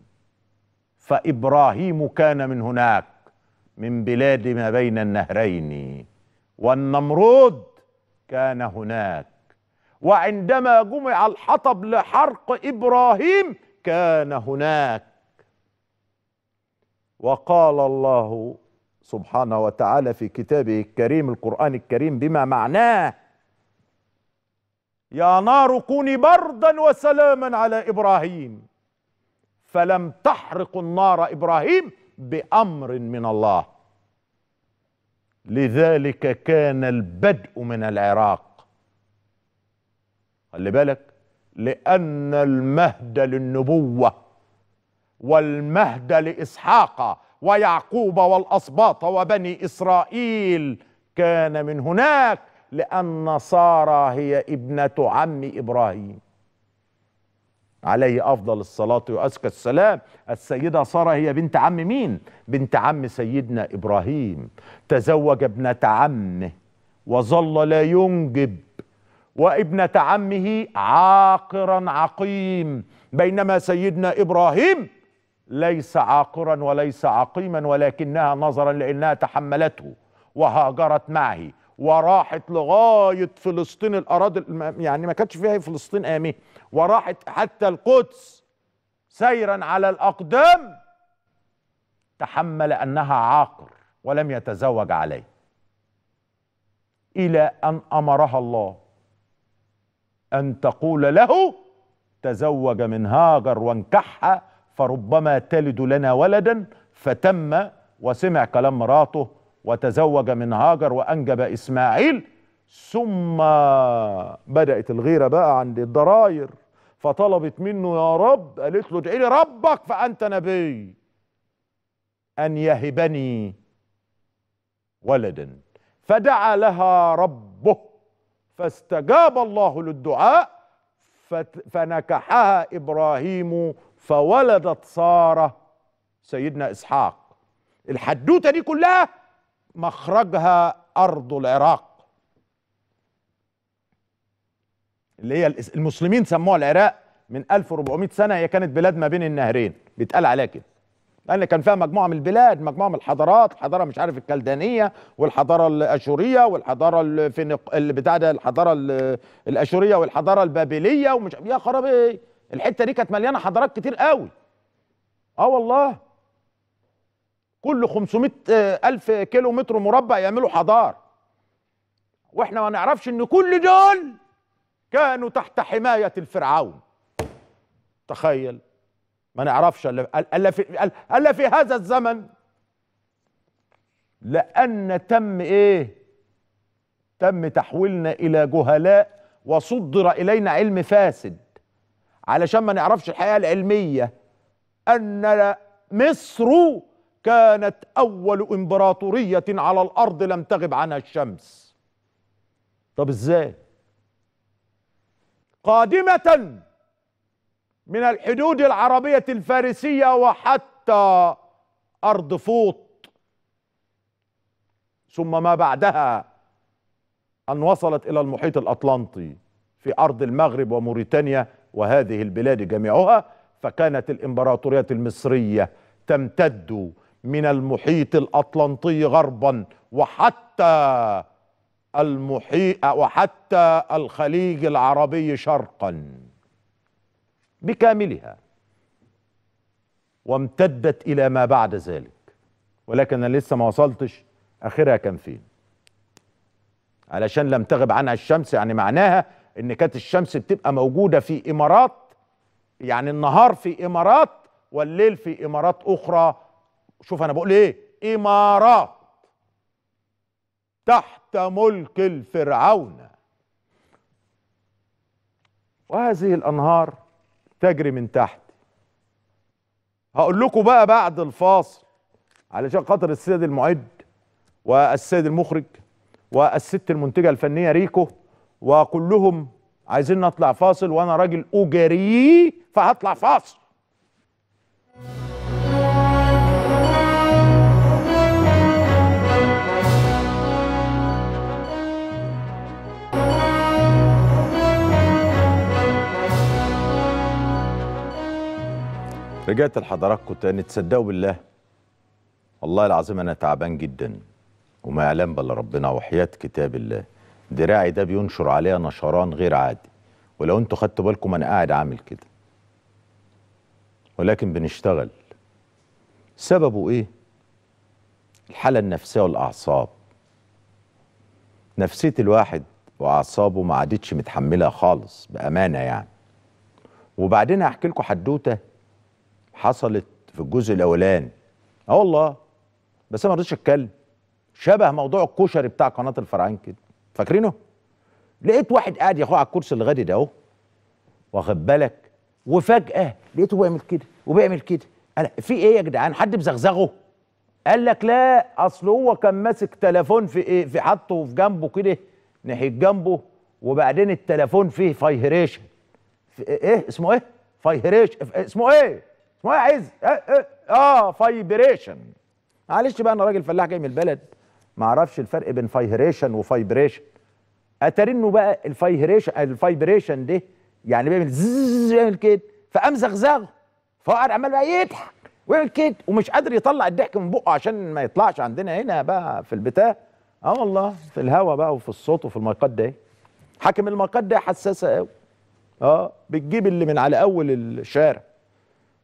فإبراهيم كان من هناك من بلاد ما بين النهرين والنمرود كان هناك وعندما جمع الحطب لحرق إبراهيم كان هناك وقال الله سبحانه وتعالى في كتابه الكريم القرآن الكريم بما معناه يا نار كوني بردا وسلاما على إبراهيم فلم تحرق النار إبراهيم بأمر من الله لذلك كان البدء من العراق خلي بالك لأن المهد للنبوة والمهد لإسحاق ويعقوب والأسباط وبني إسرائيل كان من هناك لأن سارة هي ابنة عم إبراهيم عليه أفضل الصلاة وأزكى السلام السيدة سارة هي بنت عم مين؟ بنت عم سيدنا إبراهيم تزوج ابنة عمه وظل لا ينجب وابنة عمه عاقرا عقيم بينما سيدنا إبراهيم ليس عاقرا وليس عقيما ولكنها نظرا لأنها تحملته وهاجرت معه وراحت لغايه فلسطين الاراضي يعني ما كانتش فيها فلسطين امنه وراحت حتى القدس سيرا على الاقدام تحمل انها عاقر ولم يتزوج عليه الى ان امرها الله ان تقول له تزوج من هاجر وانكحها فربما تلد لنا ولدا فتم وسمع كلام مراته وتزوج من هاجر وأنجب إسماعيل ثم بدأت الغيرة بقى عند الضراير فطلبت منه يا رب قالت له ادعي لي ربك فأنت نبي أن يهبني ولدا فدعا لها ربه فاستجاب الله للدعاء فنكحها إبراهيم فولدت سارة سيدنا إسحاق الحدوتة دي كلها مخرجها ارض العراق اللي هي المسلمين سموها العراق من 1400 سنه هي كانت بلاد ما بين النهرين بيتقال عليها كده لان كان فيها مجموعه من البلاد مجموعه من الحضارات حضاره مش عارف الكلدانيه والحضاره الاشوريه والحضاره الفينيق بتاع ده الحضاره الاشوريه والحضاره البابليه ومش يا خرابي الحته دي كانت مليانه حضارات كتير قوي اه والله كل 500 آه، ألف كيلو متر مربع يعملوا حضار واحنا ما نعرفش ان كل دول كانوا تحت حماية الفرعون تخيل ما نعرفش الا في الا في هذا الزمن لان تم ايه تم تحويلنا الى جهلاء وصدر الينا علم فاسد علشان ما نعرفش الحقيقه العلميه ان مصر كانت أول إمبراطورية على الأرض لم تغب عنها الشمس طب إزاي قادمة من الحدود العربية الفارسية وحتى أرض فوط ثم ما بعدها أن وصلت إلى المحيط الأطلنطي في أرض المغرب وموريتانيا وهذه البلاد جميعها فكانت الإمبراطورية المصرية تمتد من المحيط الأطلنطي غربا وحتى المحيط وحتى الخليج العربي شرقا بكاملها وامتدت إلى ما بعد ذلك ولكن أنا لسه ما وصلتش آخرها كان فين علشان لم تغب عنها الشمس يعني معناها إن كانت الشمس بتبقى موجودة في إمارات يعني النهار في إمارات والليل في إمارات أخرى شوف انا بقول ايه امارات تحت ملك الفرعون وهذه الانهار تجري من تحت هقول لكم بقى بعد الفاصل علشان خاطر السيد المعد والسيد المخرج والست المنتجه الفنيه ريكو وكلهم عايزين نطلع فاصل وانا راجل اجري فهطلع فاصل رجعت لحضراتكم تاني تصدقوا بالله والله العظيم انا تعبان جدا وما يعلم بل ربنا وحياه كتاب الله دراعي ده بينشر عليها نشران غير عادي ولو انتوا خدتوا بالكم انا قاعد عامل كده ولكن بنشتغل سببه ايه الحاله النفسيه والاعصاب نفسيه الواحد واعصابه ما عادتش متحمله خالص بامانه يعني وبعدين هحكي لكم حدوته حصلت في الجزء الاولان اه والله بس انا ما رضيتش اتكلم شبه موضوع الكشري بتاع قناه الفرعين كده فاكرينه لقيت واحد قاعد يا اخويا على الكرسي اللي غادي ده اهو واخد بالك وفجاه لقيته بيعمل كده وبيعمل كده انا في ايه يا جدعان حد بزغزغه قال لك لا اصل هو كان ماسك تليفون في إيه في حاطه في جنبه كده ناحيه جنبه وبعدين التليفون فيه فايهريشن في ايه اسمه ايه فايهريشن اسمه ايه واعز إيه- إيه- اه, آه فايبريشن معلش بقى انا راجل فلاح جاي من البلد ما اعرفش الفرق بين فايهريشن وفايبريشن اترنه بقى الفايهريشن الفايبريشن ده يعني بيعمل زز بيعمل كده فقام زغزغه فقعد عمال بقى يضحك ويعمل كده ومش قادر يطلع الضحك من بقه عشان ما يطلعش عندنا هنا بقى في البتاع اه والله في الهوا بقى وفي الصوت وفي المايقات ده حاكم المايقات ده حساسه قوي اه بتجيب اللي من على اول الشارع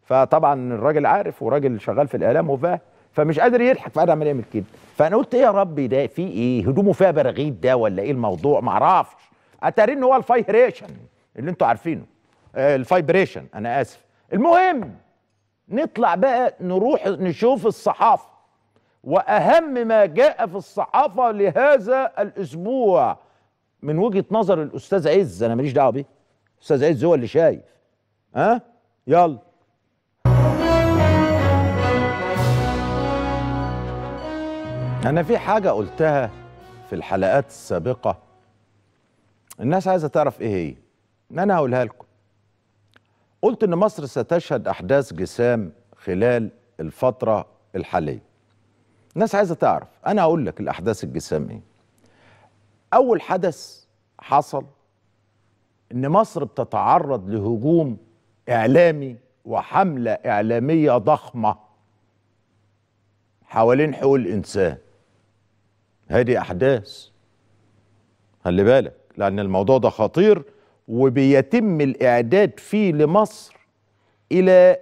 فطبعا الراجل عارف وراجل شغال في الاعلام وفاهم فمش قادر يلحق فانا عمال يعمل كده فانا قلت ايه يا ربي ده في ايه هدومه فيها براغيث ده ولا ايه الموضوع ما اعرفش اتاري ان هو الفايريشن اللي انتوا عارفينه آه، الفايبريشن انا اسف المهم نطلع بقى نروح نشوف الصحافه واهم ما جاء في الصحافه لهذا الاسبوع من وجهه نظر الاستاذ عز انا ماليش دعوه بيه استاذ عز هو اللي شايف ها أه؟ يلا أنا في حاجة قلتها في الحلقات السابقة الناس عايزة تعرف إيه هي أنا هقولها لكم قلت إن مصر ستشهد أحداث جسام خلال الفترة الحالية الناس عايزة تعرف أنا هقول لك الأحداث الجسام إيه أول حدث حصل إن مصر بتتعرض لهجوم إعلامي وحملة إعلامية ضخمة حوالين حقوق الإنسان هذه أحداث خلي بالك لأن الموضوع ده خطير وبيتم الإعداد فيه لمصر إلى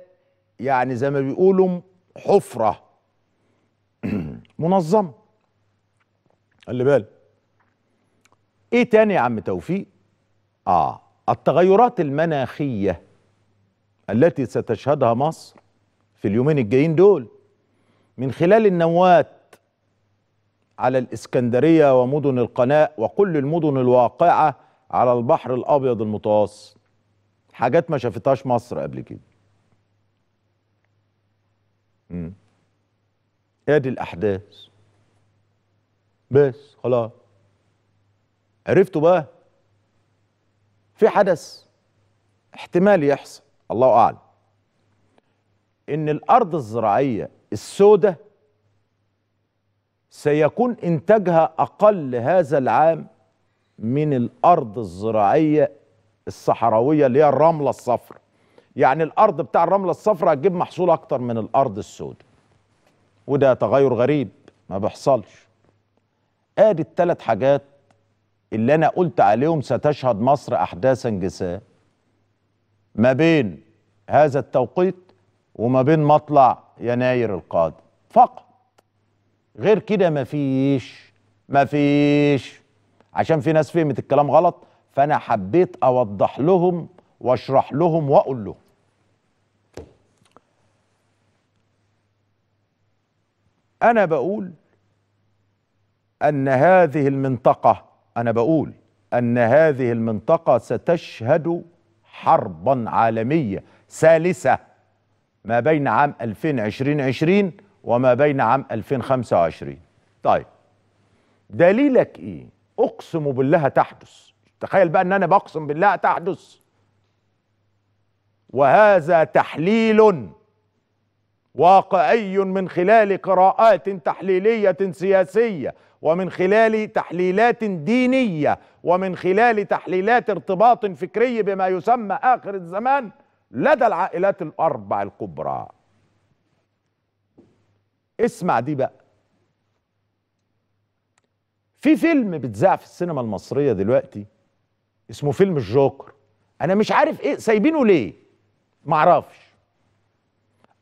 يعني زي ما بيقولوا حفرة منظمة خلي بالك إيه تاني يا عم توفيق؟ آه التغيرات المناخية التي ستشهدها مصر في اليومين الجايين دول من خلال النواه على الإسكندرية ومدن القناة وكل المدن الواقعة على البحر الأبيض المتوسط حاجات ما شافتهاش مصر قبل كده مم. ادي الاحداث بس خلاص عرفتوا بقى في حدث احتمال يحصل الله اعلم ان الارض الزراعيه السوداء سيكون إنتاجها أقل هذا العام من الأرض الزراعية الصحراوية اللي هي الرملة الصفراء يعني الأرض بتاع الرملة الصفراء هتجيب محصول أكتر من الأرض السوداء وده تغير غريب ما بيحصلش ادي الثلاث حاجات اللي انا قلت عليهم ستشهد مصر احداثا جساء ما بين هذا التوقيت وما بين مطلع يناير القادم فقط غير كده مفيش مفيش عشان في ناس فهمت الكلام غلط فانا حبيت اوضح لهم واشرح لهم واقول لهم انا بقول ان هذه المنطقه انا بقول ان هذه المنطقه ستشهد حربا عالميه ثالثه ما بين عام 2020 2020 وما بين عام 2025 طيب دليلك ايه اقسم بالله تحدث تخيل بقى ان انا بقسم بالله تحدث وهذا تحليل واقعي من خلال قراءات تحليليه سياسيه ومن خلال تحليلات دينيه ومن خلال تحليلات ارتباط فكري بما يسمى اخر الزمان لدى العائلات الاربع الكبرى اسمع دي بقى في فيلم بتذاع في السينما المصريه دلوقتي اسمه فيلم الجوكر انا مش عارف ايه سايبينه ليه معرفش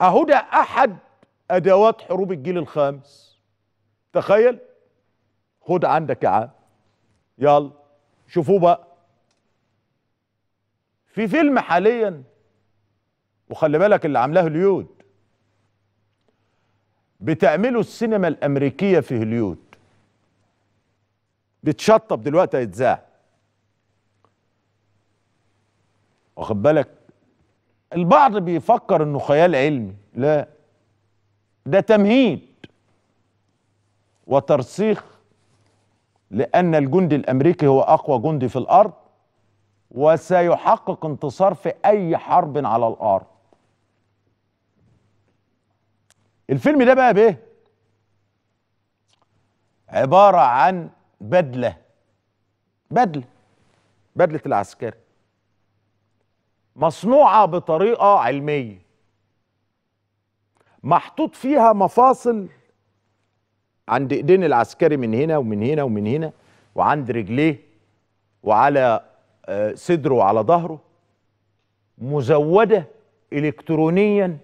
اهو ده احد ادوات حروب الجيل الخامس تخيل خد عندك يا عم يلا شوفوه بقى في فيلم حاليا وخلي بالك اللي عاملاه هوليود بتعمله السينما الامريكيه في هوليود بتشطب دلوقتي هيتذاع واخد بالك البعض بيفكر انه خيال علمي لا ده تمهيد وترسيخ لان الجندي الامريكي هو اقوى جندي في الارض وسيحقق انتصار في اي حرب على الارض الفيلم ده بقى بايه عبارة عن بدلة بدلة بدلة العسكري مصنوعة بطريقة علمية محطوط فيها مفاصل عند ايدين العسكري من هنا ومن هنا ومن هنا وعند رجليه وعلى آه، صدره وعلى ظهره مزودة الكترونيا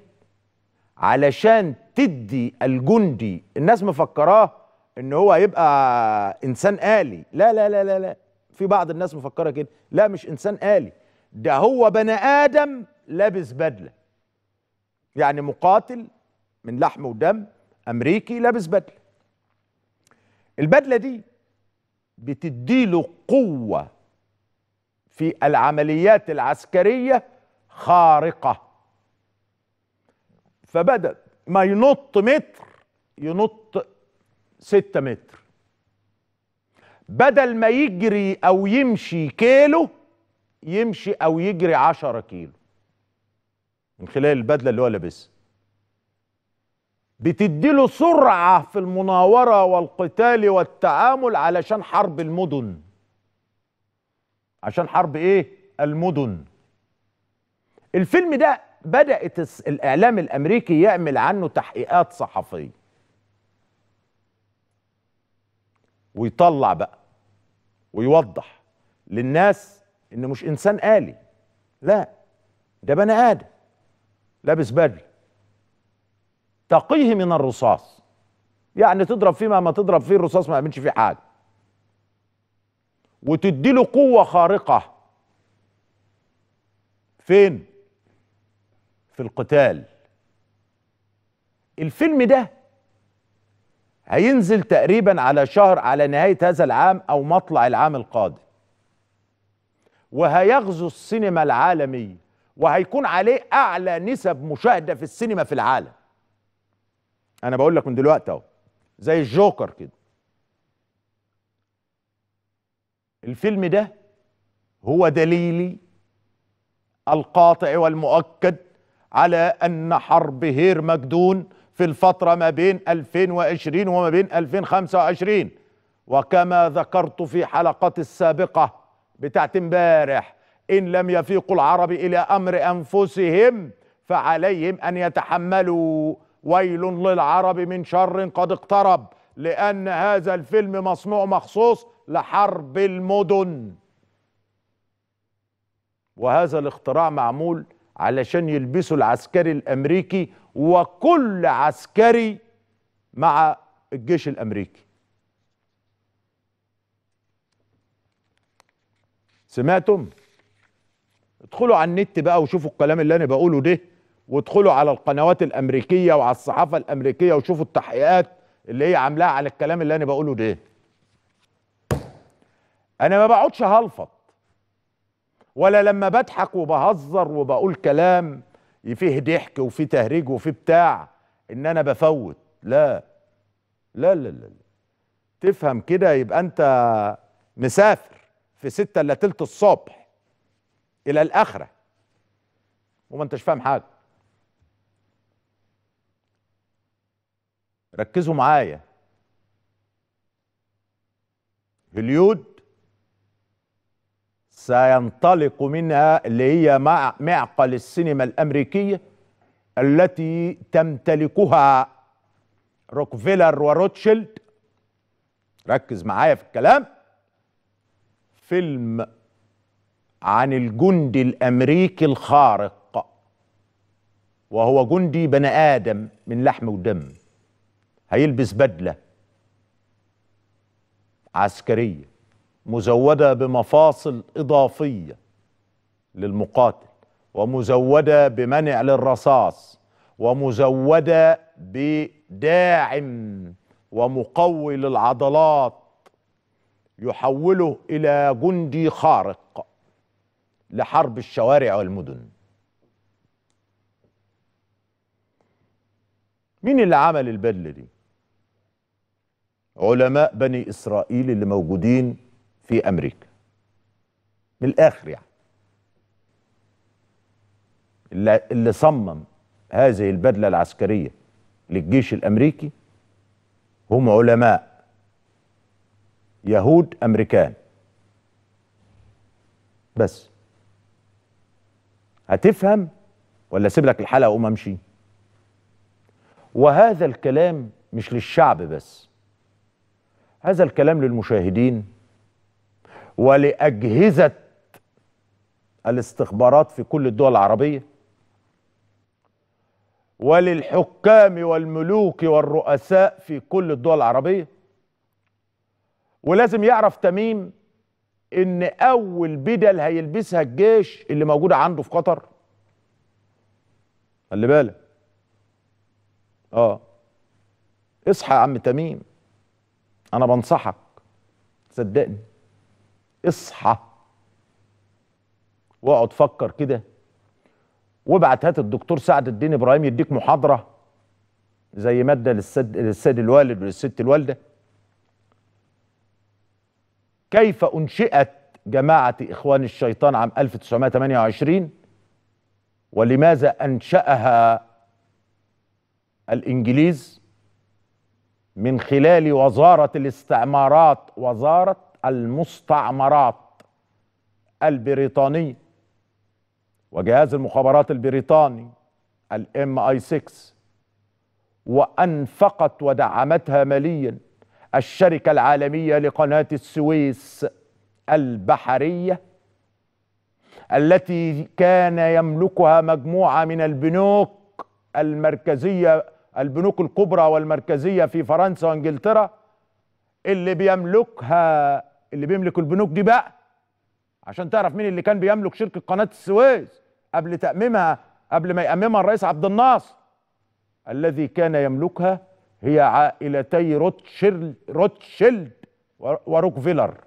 علشان تدي الجندي الناس مفكراه ان هو هيبقى انسان آلي لا لا لا لا لا في بعض الناس مفكره كده لا مش انسان آلي ده هو بني ادم لابس بدله يعني مقاتل من لحم ودم امريكي لابس بدله البدله دي بتديله قوه في العمليات العسكريه خارقه فبدل ما ينط متر ينط ستة متر بدل ما يجري أو يمشي كيلو يمشي أو يجري عشرة كيلو من خلال البدلة اللي هو لابسها بتديله سرعة في المناورة والقتال والتعامل علشان حرب المدن عشان حرب ايه المدن الفيلم ده بدأت الإعلام الأمريكي يعمل عنه تحقيقات صحفية ويطلع بقى ويوضح للناس إنه مش إنسان آلي لا ده بني آدم لابس بدلة تقيه من الرصاص يعني تضرب فيه ما تضرب فيه الرصاص ما يعملش فيه حاجة وتديله قوة خارقة فين في القتال الفيلم ده هينزل تقريبا على شهر على نهاية هذا العام أو مطلع العام القادم وهيغزو السينما العالمية وهيكون عليه أعلى نسب مشاهدة في السينما في العالم أنا بقول لك من دلوقتي أهو زي الجوكر كده الفيلم ده هو دليلي القاطع والمؤكد على أن حرب هير مجدون في الفترة ما بين 2020 وما بين 2025 وكما ذكرت في حلقات السابقة بتاعت امبارح إن لم يفيقوا العرب إلى أمر أنفسهم فعليهم أن يتحملوا ويل للعرب من شر قد اقترب لأن هذا الفيلم مصنوع مخصوص لحرب المدن وهذا الاختراع معمول علشان يلبسوا العسكري الامريكي وكل عسكري مع الجيش الامريكي سمعتم ادخلوا على النت بقى وشوفوا الكلام اللي انا بقوله ده وادخلوا على القنوات الامريكيه وعلى الصحافه الامريكيه وشوفوا التحقيقات اللي هي عاملاها على الكلام اللي انا بقوله ده انا ما بقعدش هلفط ولا لما بضحك وبهزر وبقول كلام فيه ضحك وفيه تهريج وفيه بتاع ان انا بفوت لا لا لا لا تفهم كده يبقى انت مسافر في ستة الا تلت الصبح الى الاخره وما انتش فاهم حاجه ركزوا معايا هليود سينطلق منها اللي هي معقل السينما الأمريكية التي تمتلكها روكفيلر وروتشيلد ركز معايا في الكلام فيلم عن الجندي الأمريكي الخارق وهو جندي بني آدم من لحم ودم هيلبس بدلة عسكرية مزوده بمفاصل اضافيه للمقاتل ومزوده بمنع للرصاص ومزوده بداعم ومقوي للعضلات يحوله الى جندي خارق لحرب الشوارع والمدن مين اللي عمل البدله دي علماء بني اسرائيل اللي موجودين في امريكا من الاخر يعني اللي, اللي صمم هذه البدله العسكريه للجيش الامريكي هم علماء يهود امريكان بس هتفهم ولا اسيب لك الحلقه واقوم امشي وهذا الكلام مش للشعب بس هذا الكلام للمشاهدين ولأجهزة الاستخبارات في كل الدول العربية وللحكام والملوك والرؤساء في كل الدول العربية ولازم يعرف تميم ان اول بدل هيلبسها الجيش اللي موجودة عنده في قطر خلي بالك اه اصحى يا عم تميم انا بنصحك صدقني اصحى واقعد فكر كده وابعت هات الدكتور سعد الدين ابراهيم يديك محاضره زي ماده للسد للسيد الوالد وللست الوالده كيف انشئت جماعه اخوان الشيطان عام 1928 ولماذا انشاها الانجليز من خلال وزاره الاستعمارات وزاره المستعمرات البريطاني وجهاز المخابرات البريطاني الام اي 6 وانفقت ودعمتها ماليا الشركة العالمية لقناة السويس البحرية التي كان يملكها مجموعة من البنوك المركزية البنوك الكبرى والمركزية في فرنسا وانجلترا اللي بيملكها اللي بيملك البنوك دي بقى عشان تعرف مين اللي كان بيملك شركه قناه السويس قبل تأميمها قبل ما يأممها الرئيس عبد الناصر الذي كان يملكها هي عائلتي روتشيلد روتشيلد وروكفيلر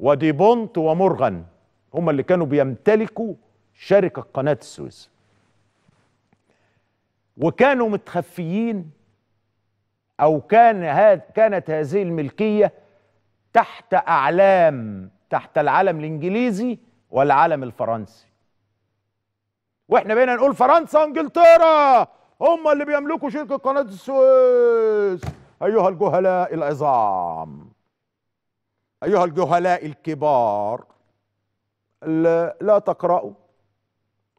ودي بونت ومورغان هم اللي كانوا بيمتلكوا شركة قناة السويس وكانوا متخفيين أو كان هاد كانت هذه الملكية تحت أعلام تحت العلم الإنجليزي والعلم الفرنسي واحنا بقينا نقول فرنسا وإنجلترا هم اللي بيملكوا شركة قناة السويس أيها الجهلاء العظام أيها الجهلاء الكبار لا تقرأوا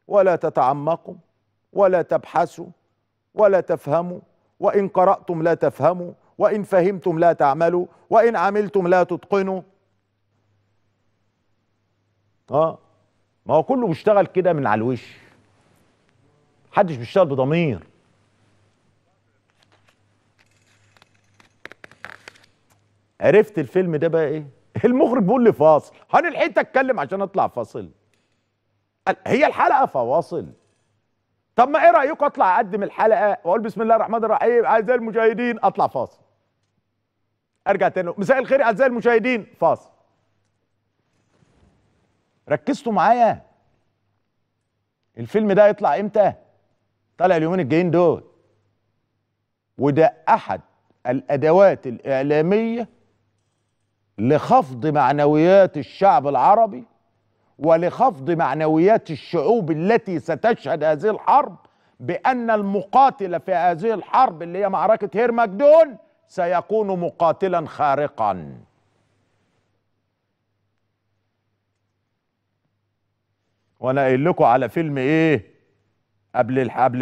ولا تتعمقوا ولا تبحثوا ولا تفهموا وإن قرأتم لا تفهموا وإن فهمتم لا تعملوا وإن عملتم لا تتقنوا آه ما هو كله بيشتغل كده من على الوش محدش بيشتغل بضمير عرفت الفيلم ده بقى ايه المخرج بيقول لي فاصل هنلحق اتكلم عشان اطلع فاصل هي الحلقه فواصل طب ما ايه رايكم اطلع اقدم الحلقه واقول بسم الله الرحمن الرحيم اعزائي المشاهدين اطلع فاصل ارجع تاني مساء الخير اعزائي المشاهدين فاصل ركزتوا معايا الفيلم ده يطلع امتى طالع اليومين الجايين دول وده احد الادوات الاعلاميه لخفض معنويات الشعب العربي ولخفض معنويات الشعوب التي ستشهد هذه الحرب بأن المقاتل في هذه الحرب اللي هي معركة هيرماكدون سيكون مقاتلا خارقا وانا قايل لكم على فيلم ايه قبل قبل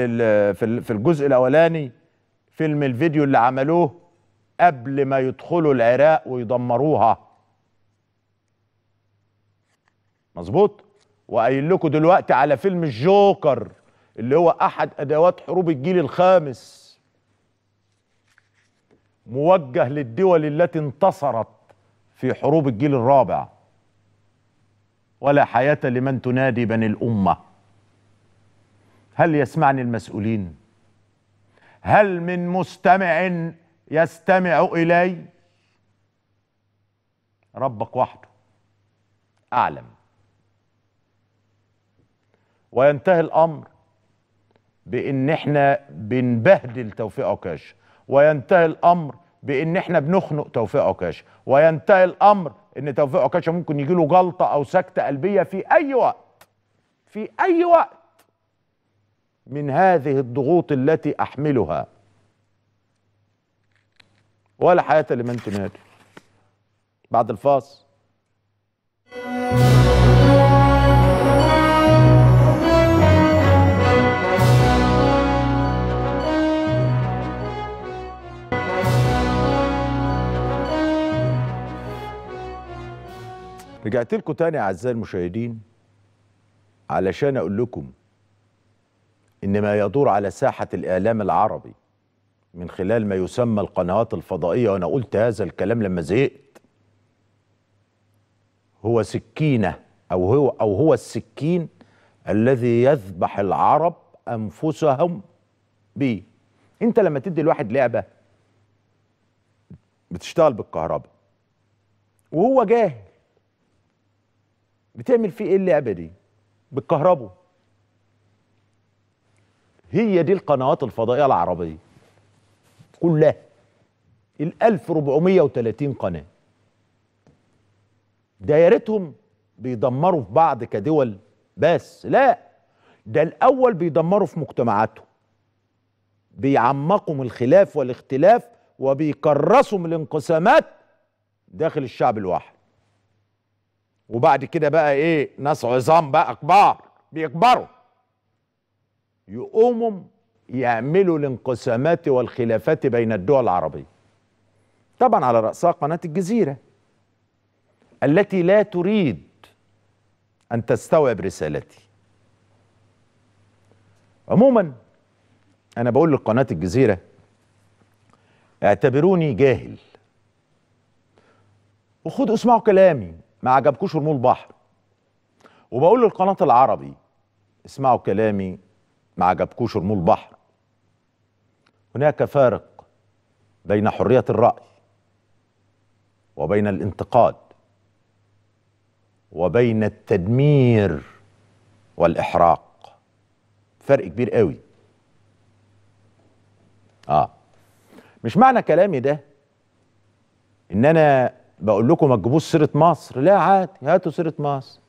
في الجزء الاولاني فيلم الفيديو اللي عملوه قبل ما يدخلوا العراق ويدمروها مظبوط وقايل لكم دلوقتي على فيلم الجوكر اللي هو احد ادوات حروب الجيل الخامس موجه للدول التي انتصرت في حروب الجيل الرابع ولا حياه لمن تنادي بني الامه هل يسمعني المسؤولين هل من مستمع يستمع الي ربك وحده اعلم وينتهي الامر بان احنا بنبهدل توفيق عكاشه وينتهي الامر بان احنا بنخنق توفيق عكاشه وينتهي الامر ان توفيق عكاشه ممكن يجي له جلطه او سكته قلبيه في اي وقت في اي وقت من هذه الضغوط التي احملها ولا حياه لمن تنادي بعد الفاصل رجعت لكم تاني اعزائي المشاهدين علشان اقول لكم ان ما يدور على ساحه الاعلام العربي من خلال ما يسمى القنوات الفضائيه وانا قلت هذا الكلام لما زهقت هو سكينه او هو او هو السكين الذي يذبح العرب انفسهم به انت لما تدي الواحد لعبه بتشتغل بالكهرباء وهو جاهل بتعمل فيه ايه اللعبه دي بتكهربه هي دي القنوات الفضائيه العربيه كلها ال 1430 قناه ده يا ريتهم بيدمروا في بعض كدول بس لا ده الاول بيدمروا في مجتمعاتهم بيعمقوا من الخلاف والاختلاف وبيكرسوا من الانقسامات داخل الشعب الواحد وبعد كده بقى ايه ناس عظام بقى كبار بيكبروا يقوموا يعملوا الانقسامات والخلافات بين الدول العربيه طبعا على رأسها قناة الجزيرة التي لا تريد أن تستوعب رسالتي عموما أنا بقول لقناة الجزيرة اعتبروني جاهل وخدوا اسمعوا كلامي ما عجبكوش رموا البحر وبقول للقناة العربي اسمعوا كلامي ما عجبكوش رموا البحر هناك فارق بين حرية الرأي وبين الانتقاد وبين التدمير والإحراق فرق كبير قوي آه مش معنى كلامي ده إن أنا بقول لكم ما تجيبوش سيره مصر لا عادي هاتوا سيره مصر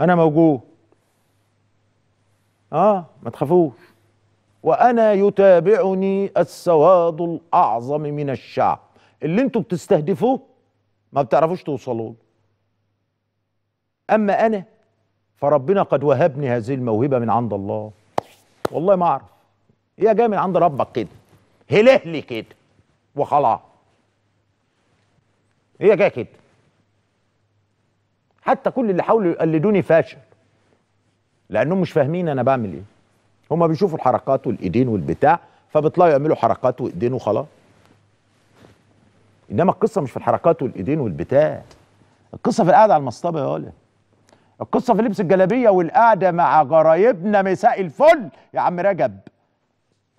انا موجود اه ما تخافوش وانا يتابعني السواد الاعظم من الشعب اللي انتوا بتستهدفوه ما بتعرفوش توصلوا اما انا فربنا قد وهبني هذه الموهبه من عند الله والله ما اعرف هي جايه من عند ربك كده هلهلي كده وخلاص هي جايه كده حتى كل اللي حاولوا يقلدوني فاشل لانهم مش فاهمين انا بعمل ايه هما بيشوفوا الحركات والايدين والبتاع فبيطلعوا يعملوا حركات وايدين وخلاص انما القصه مش في الحركات والايدين والبتاع القصه في القعده على المصطبه يا ولد القصه في لبس الجلابيه والقعده مع جرايبنا مساء الفل يا عم رجب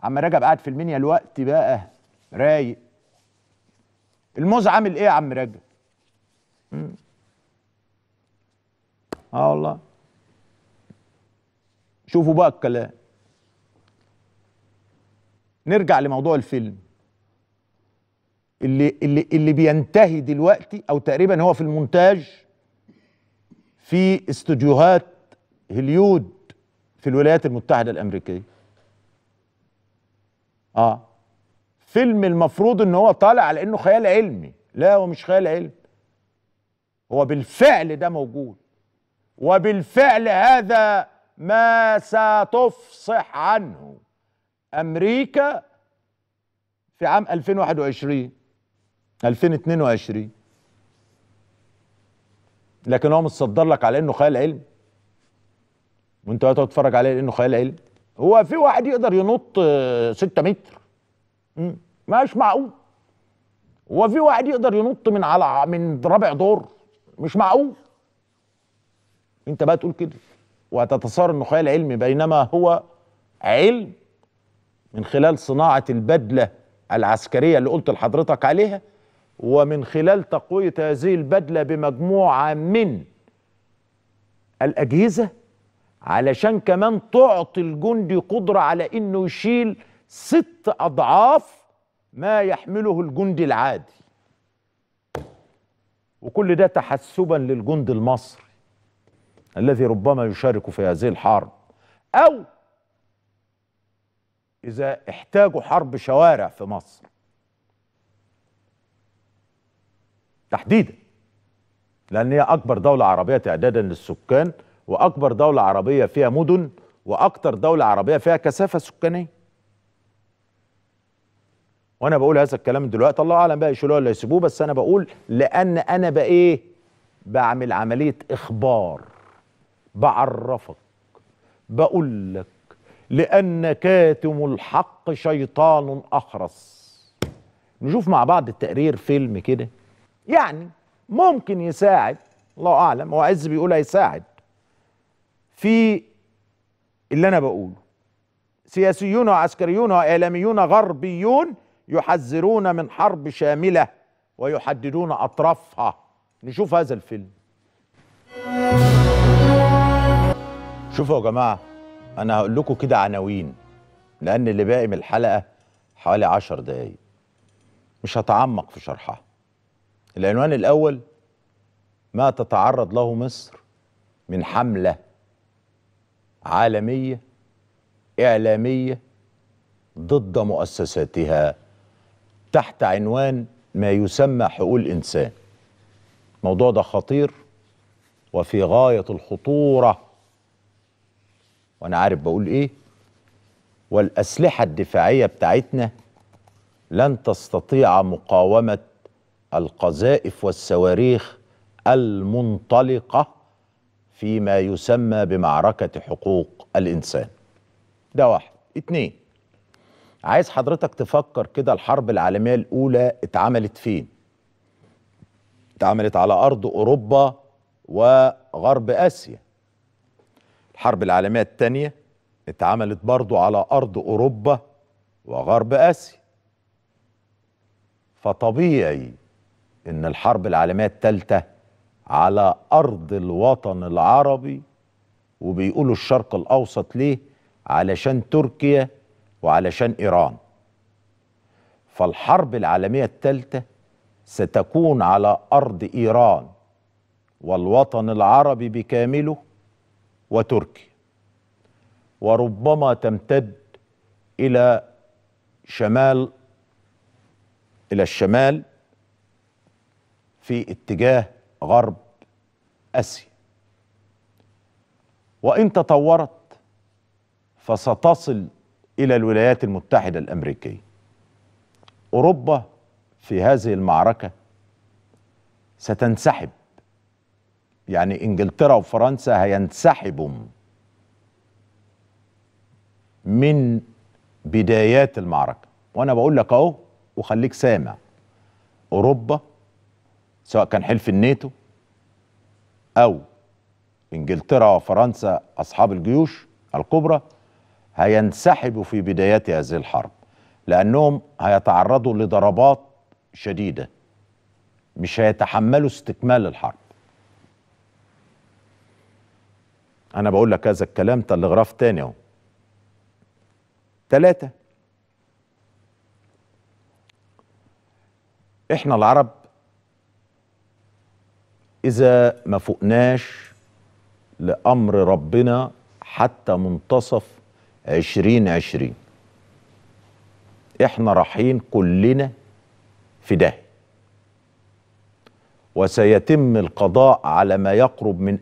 عم رجب قاعد في المنيا الوقت بقى رايق الموز عامل ايه يا عم راجل اه والله شوفوا بقى الكلام نرجع لموضوع الفيلم اللي اللي اللي بينتهي دلوقتي او تقريبا هو في المونتاج في استوديوهات هوليود في الولايات المتحده الامريكيه اه فيلم المفروض ان هو طالع على انه خيال علمي لا هو مش خيال علمي هو بالفعل ده موجود وبالفعل هذا ما ستفصح عنه امريكا في عام 2021 2022 لكن هو متصدر لك على انه خيال علم وانت هتقعد تتفرج عليه لانه خيال علم هو في واحد يقدر ينط 6 آه، متر مش معقول هو في واحد يقدر ينط من على من رابع دور مش معقول انت بقى تقول كده وهتتصار انه خيال علمي بينما هو علم من خلال صناعه البدله العسكريه اللي قلت لحضرتك عليها ومن خلال تقويه هذه البدله بمجموعه من الاجهزه علشان كمان تعطي الجندي قدره على انه يشيل ست أضعاف ما يحمله الجندي العادي وكل ده تحسبا للجند المصري الذي ربما يشارك في هذه الحرب أو إذا احتاجوا حرب شوارع في مصر تحديدا لأن هي أكبر دولة عربية تعدادا للسكان وأكبر دولة عربية فيها مدن وأكثر دولة عربية فيها كثافة سكانية وانا بقول هذا الكلام دلوقتي الله اعلم بقى يشيلوه ولا يسيبوه بس انا بقول لان انا بقى ايه بعمل عمليه اخبار بعرفك بقول لك لان كاتم الحق شيطان اخرس نشوف مع بعض التقرير فيلم كده يعني ممكن يساعد الله اعلم هو عز بيقول هيساعد في اللي انا بقوله سياسيون وعسكريون واعلاميون غربيون يحذرون من حرب شامله ويحددون اطرافها نشوف هذا الفيلم شوفوا يا جماعه انا هقول لكم كده عناوين لان اللي باقي من الحلقه حوالي عشر دقايق مش هتعمق في شرحها العنوان الاول ما تتعرض له مصر من حمله عالميه اعلاميه ضد مؤسساتها تحت عنوان ما يسمى حقوق الانسان الموضوع ده خطير وفي غاية الخطورة وأنا عارف بقول إيه والأسلحة الدفاعية بتاعتنا لن تستطيع مقاومة القذائف والصواريخ المنطلقة فيما يسمى بمعركة حقوق الإنسان ده واحد اتنين عايز حضرتك تفكر كده الحرب العالمية الأولى اتعملت فين اتعملت على أرض أوروبا وغرب آسيا الحرب العالمية الثانية اتعملت برضو على أرض أوروبا وغرب آسيا فطبيعي إن الحرب العالمية الثالثة على أرض الوطن العربي وبيقولوا الشرق الأوسط ليه علشان تركيا وعلشان إيران فالحرب العالمية الثالثة ستكون على أرض إيران والوطن العربي بكامله وتركيا وربما تمتد إلى شمال إلى الشمال في اتجاه غرب آسيا وإن تطورت فستصل إلى الولايات المتحدة الأمريكية أوروبا في هذه المعركة ستنسحب يعني إنجلترا وفرنسا هينسحبوا من بدايات المعركة وأنا بقول لك أهو وخليك سامع أوروبا سواء كان حلف الناتو أو إنجلترا وفرنسا أصحاب الجيوش الكبرى هينسحبوا في بدايات هذه الحرب لأنهم هيتعرضوا لضربات شديدة مش هيتحملوا استكمال الحرب أنا بقول لك هذا الكلام تلغراف تاني أهو تلاتة إحنا العرب إذا ما فقناش لأمر ربنا حتى منتصف عشرين احنا رايحين كلنا في ده وسيتم القضاء على ما يقرب من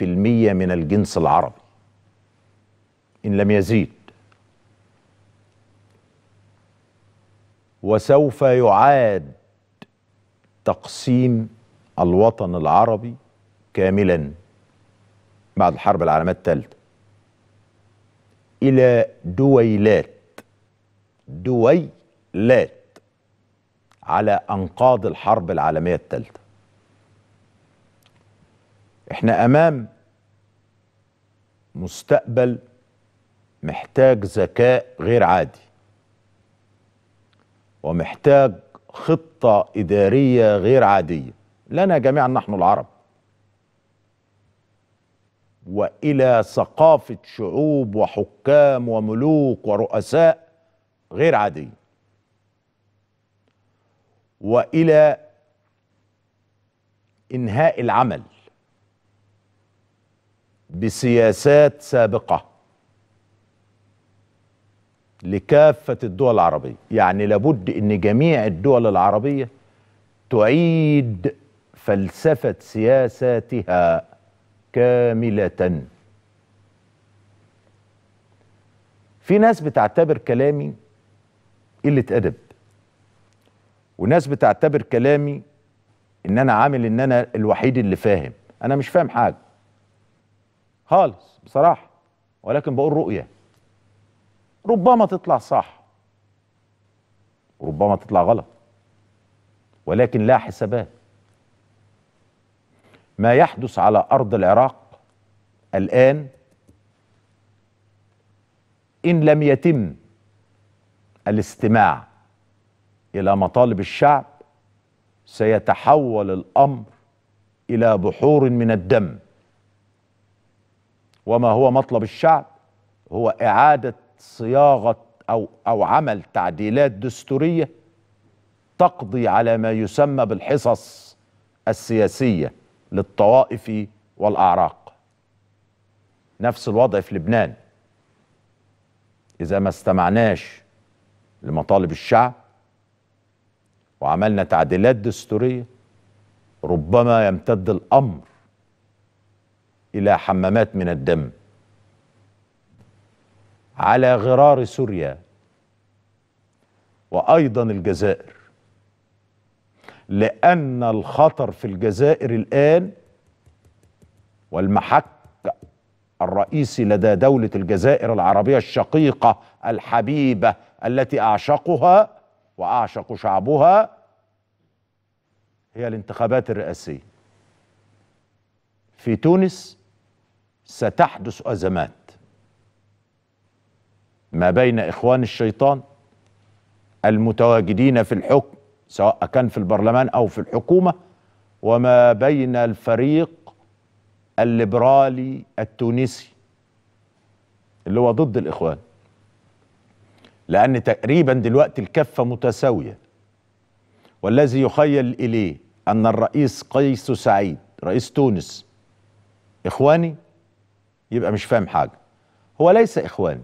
40% من الجنس العربي إن لم يزيد وسوف يعاد تقسيم الوطن العربي كاملا بعد الحرب العالمية الثالثة إلى دويلات دويلات على أنقاض الحرب العالمية الثالثة احنا أمام مستقبل محتاج ذكاء غير عادي ومحتاج خطة إدارية غير عادية لنا جميعا نحن العرب والى ثقافه شعوب وحكام وملوك ورؤساء غير عاديه والى انهاء العمل بسياسات سابقه لكافه الدول العربيه يعني لابد ان جميع الدول العربيه تعيد فلسفه سياساتها كاملة في ناس بتعتبر كلامي قلة أدب وناس بتعتبر كلامي إن أنا عامل إن أنا الوحيد اللي فاهم أنا مش فاهم حاجة خالص بصراحة ولكن بقول رؤية ربما تطلع صح وربما تطلع غلط ولكن لا حسابات ما يحدث على ارض العراق الان ان لم يتم الاستماع الى مطالب الشعب سيتحول الامر الى بحور من الدم وما هو مطلب الشعب هو اعاده صياغه او او عمل تعديلات دستوريه تقضي على ما يسمى بالحصص السياسيه للطوائف والاعراق نفس الوضع في لبنان اذا ما استمعناش لمطالب الشعب وعملنا تعديلات دستوريه ربما يمتد الامر الى حمامات من الدم على غرار سوريا وايضا الجزائر لأن الخطر في الجزائر الآن والمحك الرئيسي لدى دولة الجزائر العربية الشقيقة الحبيبة التي أعشقها وأعشق شعبها هي الانتخابات الرئاسية في تونس ستحدث أزمات ما بين إخوان الشيطان المتواجدين في الحكم سواء كان في البرلمان او في الحكومه وما بين الفريق الليبرالي التونسي اللي هو ضد الاخوان لان تقريبا دلوقتي الكفه متساويه والذي يخيل اليه ان الرئيس قيس سعيد رئيس تونس اخواني يبقى مش فاهم حاجه هو ليس اخواني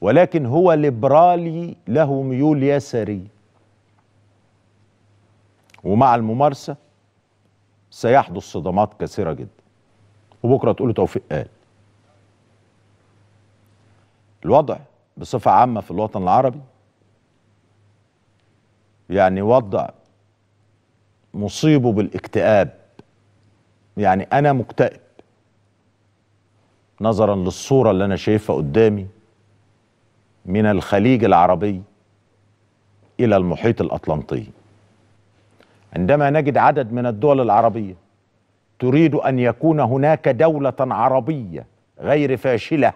ولكن هو ليبرالي له ميول يساريه ومع الممارسه سيحدث صدمات كثيره جدا وبكره تقول توفيق قال الوضع بصفه عامه في الوطن العربي يعني وضع مصيبه بالاكتئاب يعني انا مكتئب نظرا للصوره اللي انا شايفها قدامي من الخليج العربي الى المحيط الاطلنطي عندما نجد عدد من الدول العربية تريد أن يكون هناك دولة عربية غير فاشلة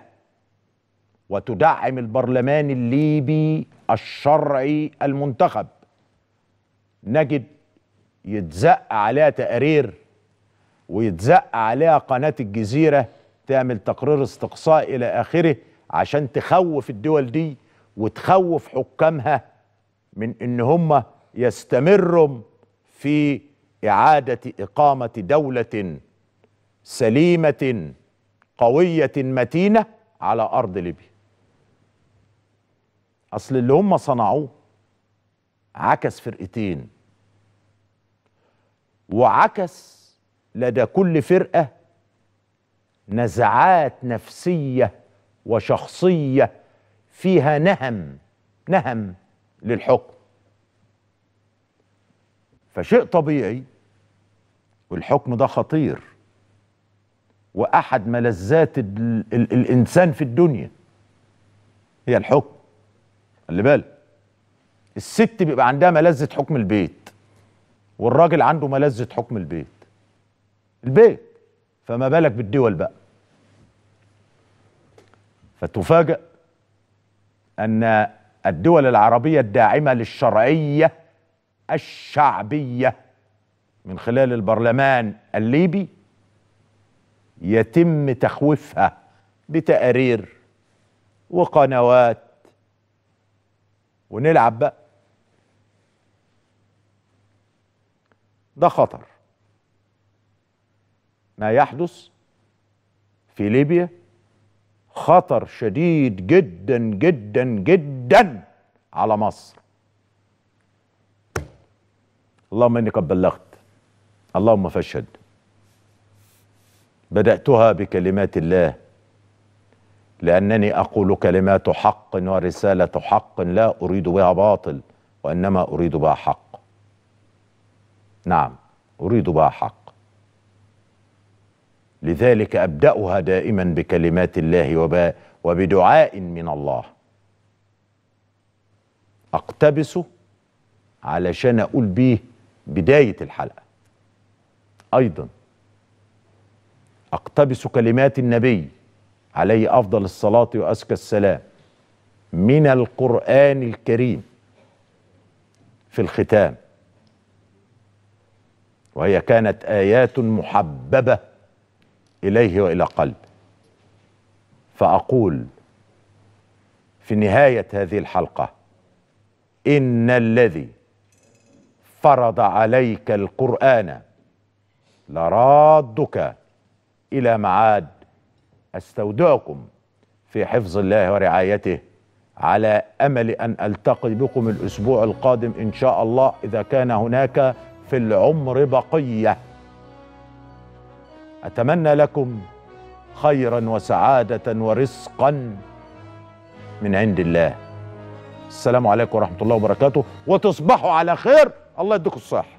وتدعم البرلمان الليبي الشرعي المنتخب نجد يتزق عليها تقارير ويتزق عليها قناة الجزيرة تعمل تقرير استقصاء إلى آخره عشان تخوف الدول دي وتخوف حكامها من إن هم يستمروا في اعاده اقامه دوله سليمه قويه متينه على ارض ليبيا اصل اللي هم صنعوه عكس فرقتين وعكس لدى كل فرقه نزعات نفسيه وشخصيه فيها نهم نهم للحكم فشيء طبيعي والحكم ده خطير واحد ملذات ال ال الانسان في الدنيا هي الحكم خلي بالك الست بيبقى عندها ملذة حكم البيت والراجل عنده ملذة حكم البيت البيت فما بالك بالدول بقى فتفاجأ أن الدول العربية الداعمة للشرعية الشعبيه من خلال البرلمان الليبي يتم تخويفها بتقارير وقنوات ونلعب بقى ده خطر ما يحدث في ليبيا خطر شديد جدا جدا جدا على مصر اللهم إني قد بلغت اللهم فاشهد بدأتها بكلمات الله لأنني أقول كلمات حق ورسالة حق لا أريد بها باطل وإنما أريد بها حق نعم أريد بها حق لذلك أبدأها دائما بكلمات الله وب... وبدعاء من الله أقتبسه علشان أقول بيه بداية الحلقة أيضا أقتبس كلمات النبي عليه أفضل الصلاة وأزكى السلام من القرآن الكريم في الختام وهي كانت آيات محببة إليه وإلى قلبه فأقول في نهاية هذه الحلقة إن الذي فرض عليك القرآن لرادك إلى معاد أستودعكم في حفظ الله ورعايته على أمل أن ألتقي بكم الأسبوع القادم إن شاء الله إذا كان هناك في العمر بقية أتمنى لكم خيرا وسعادة ورزقا من عند الله السلام عليكم ورحمة الله وبركاته وتصبحوا على خير الله يديكم الصحه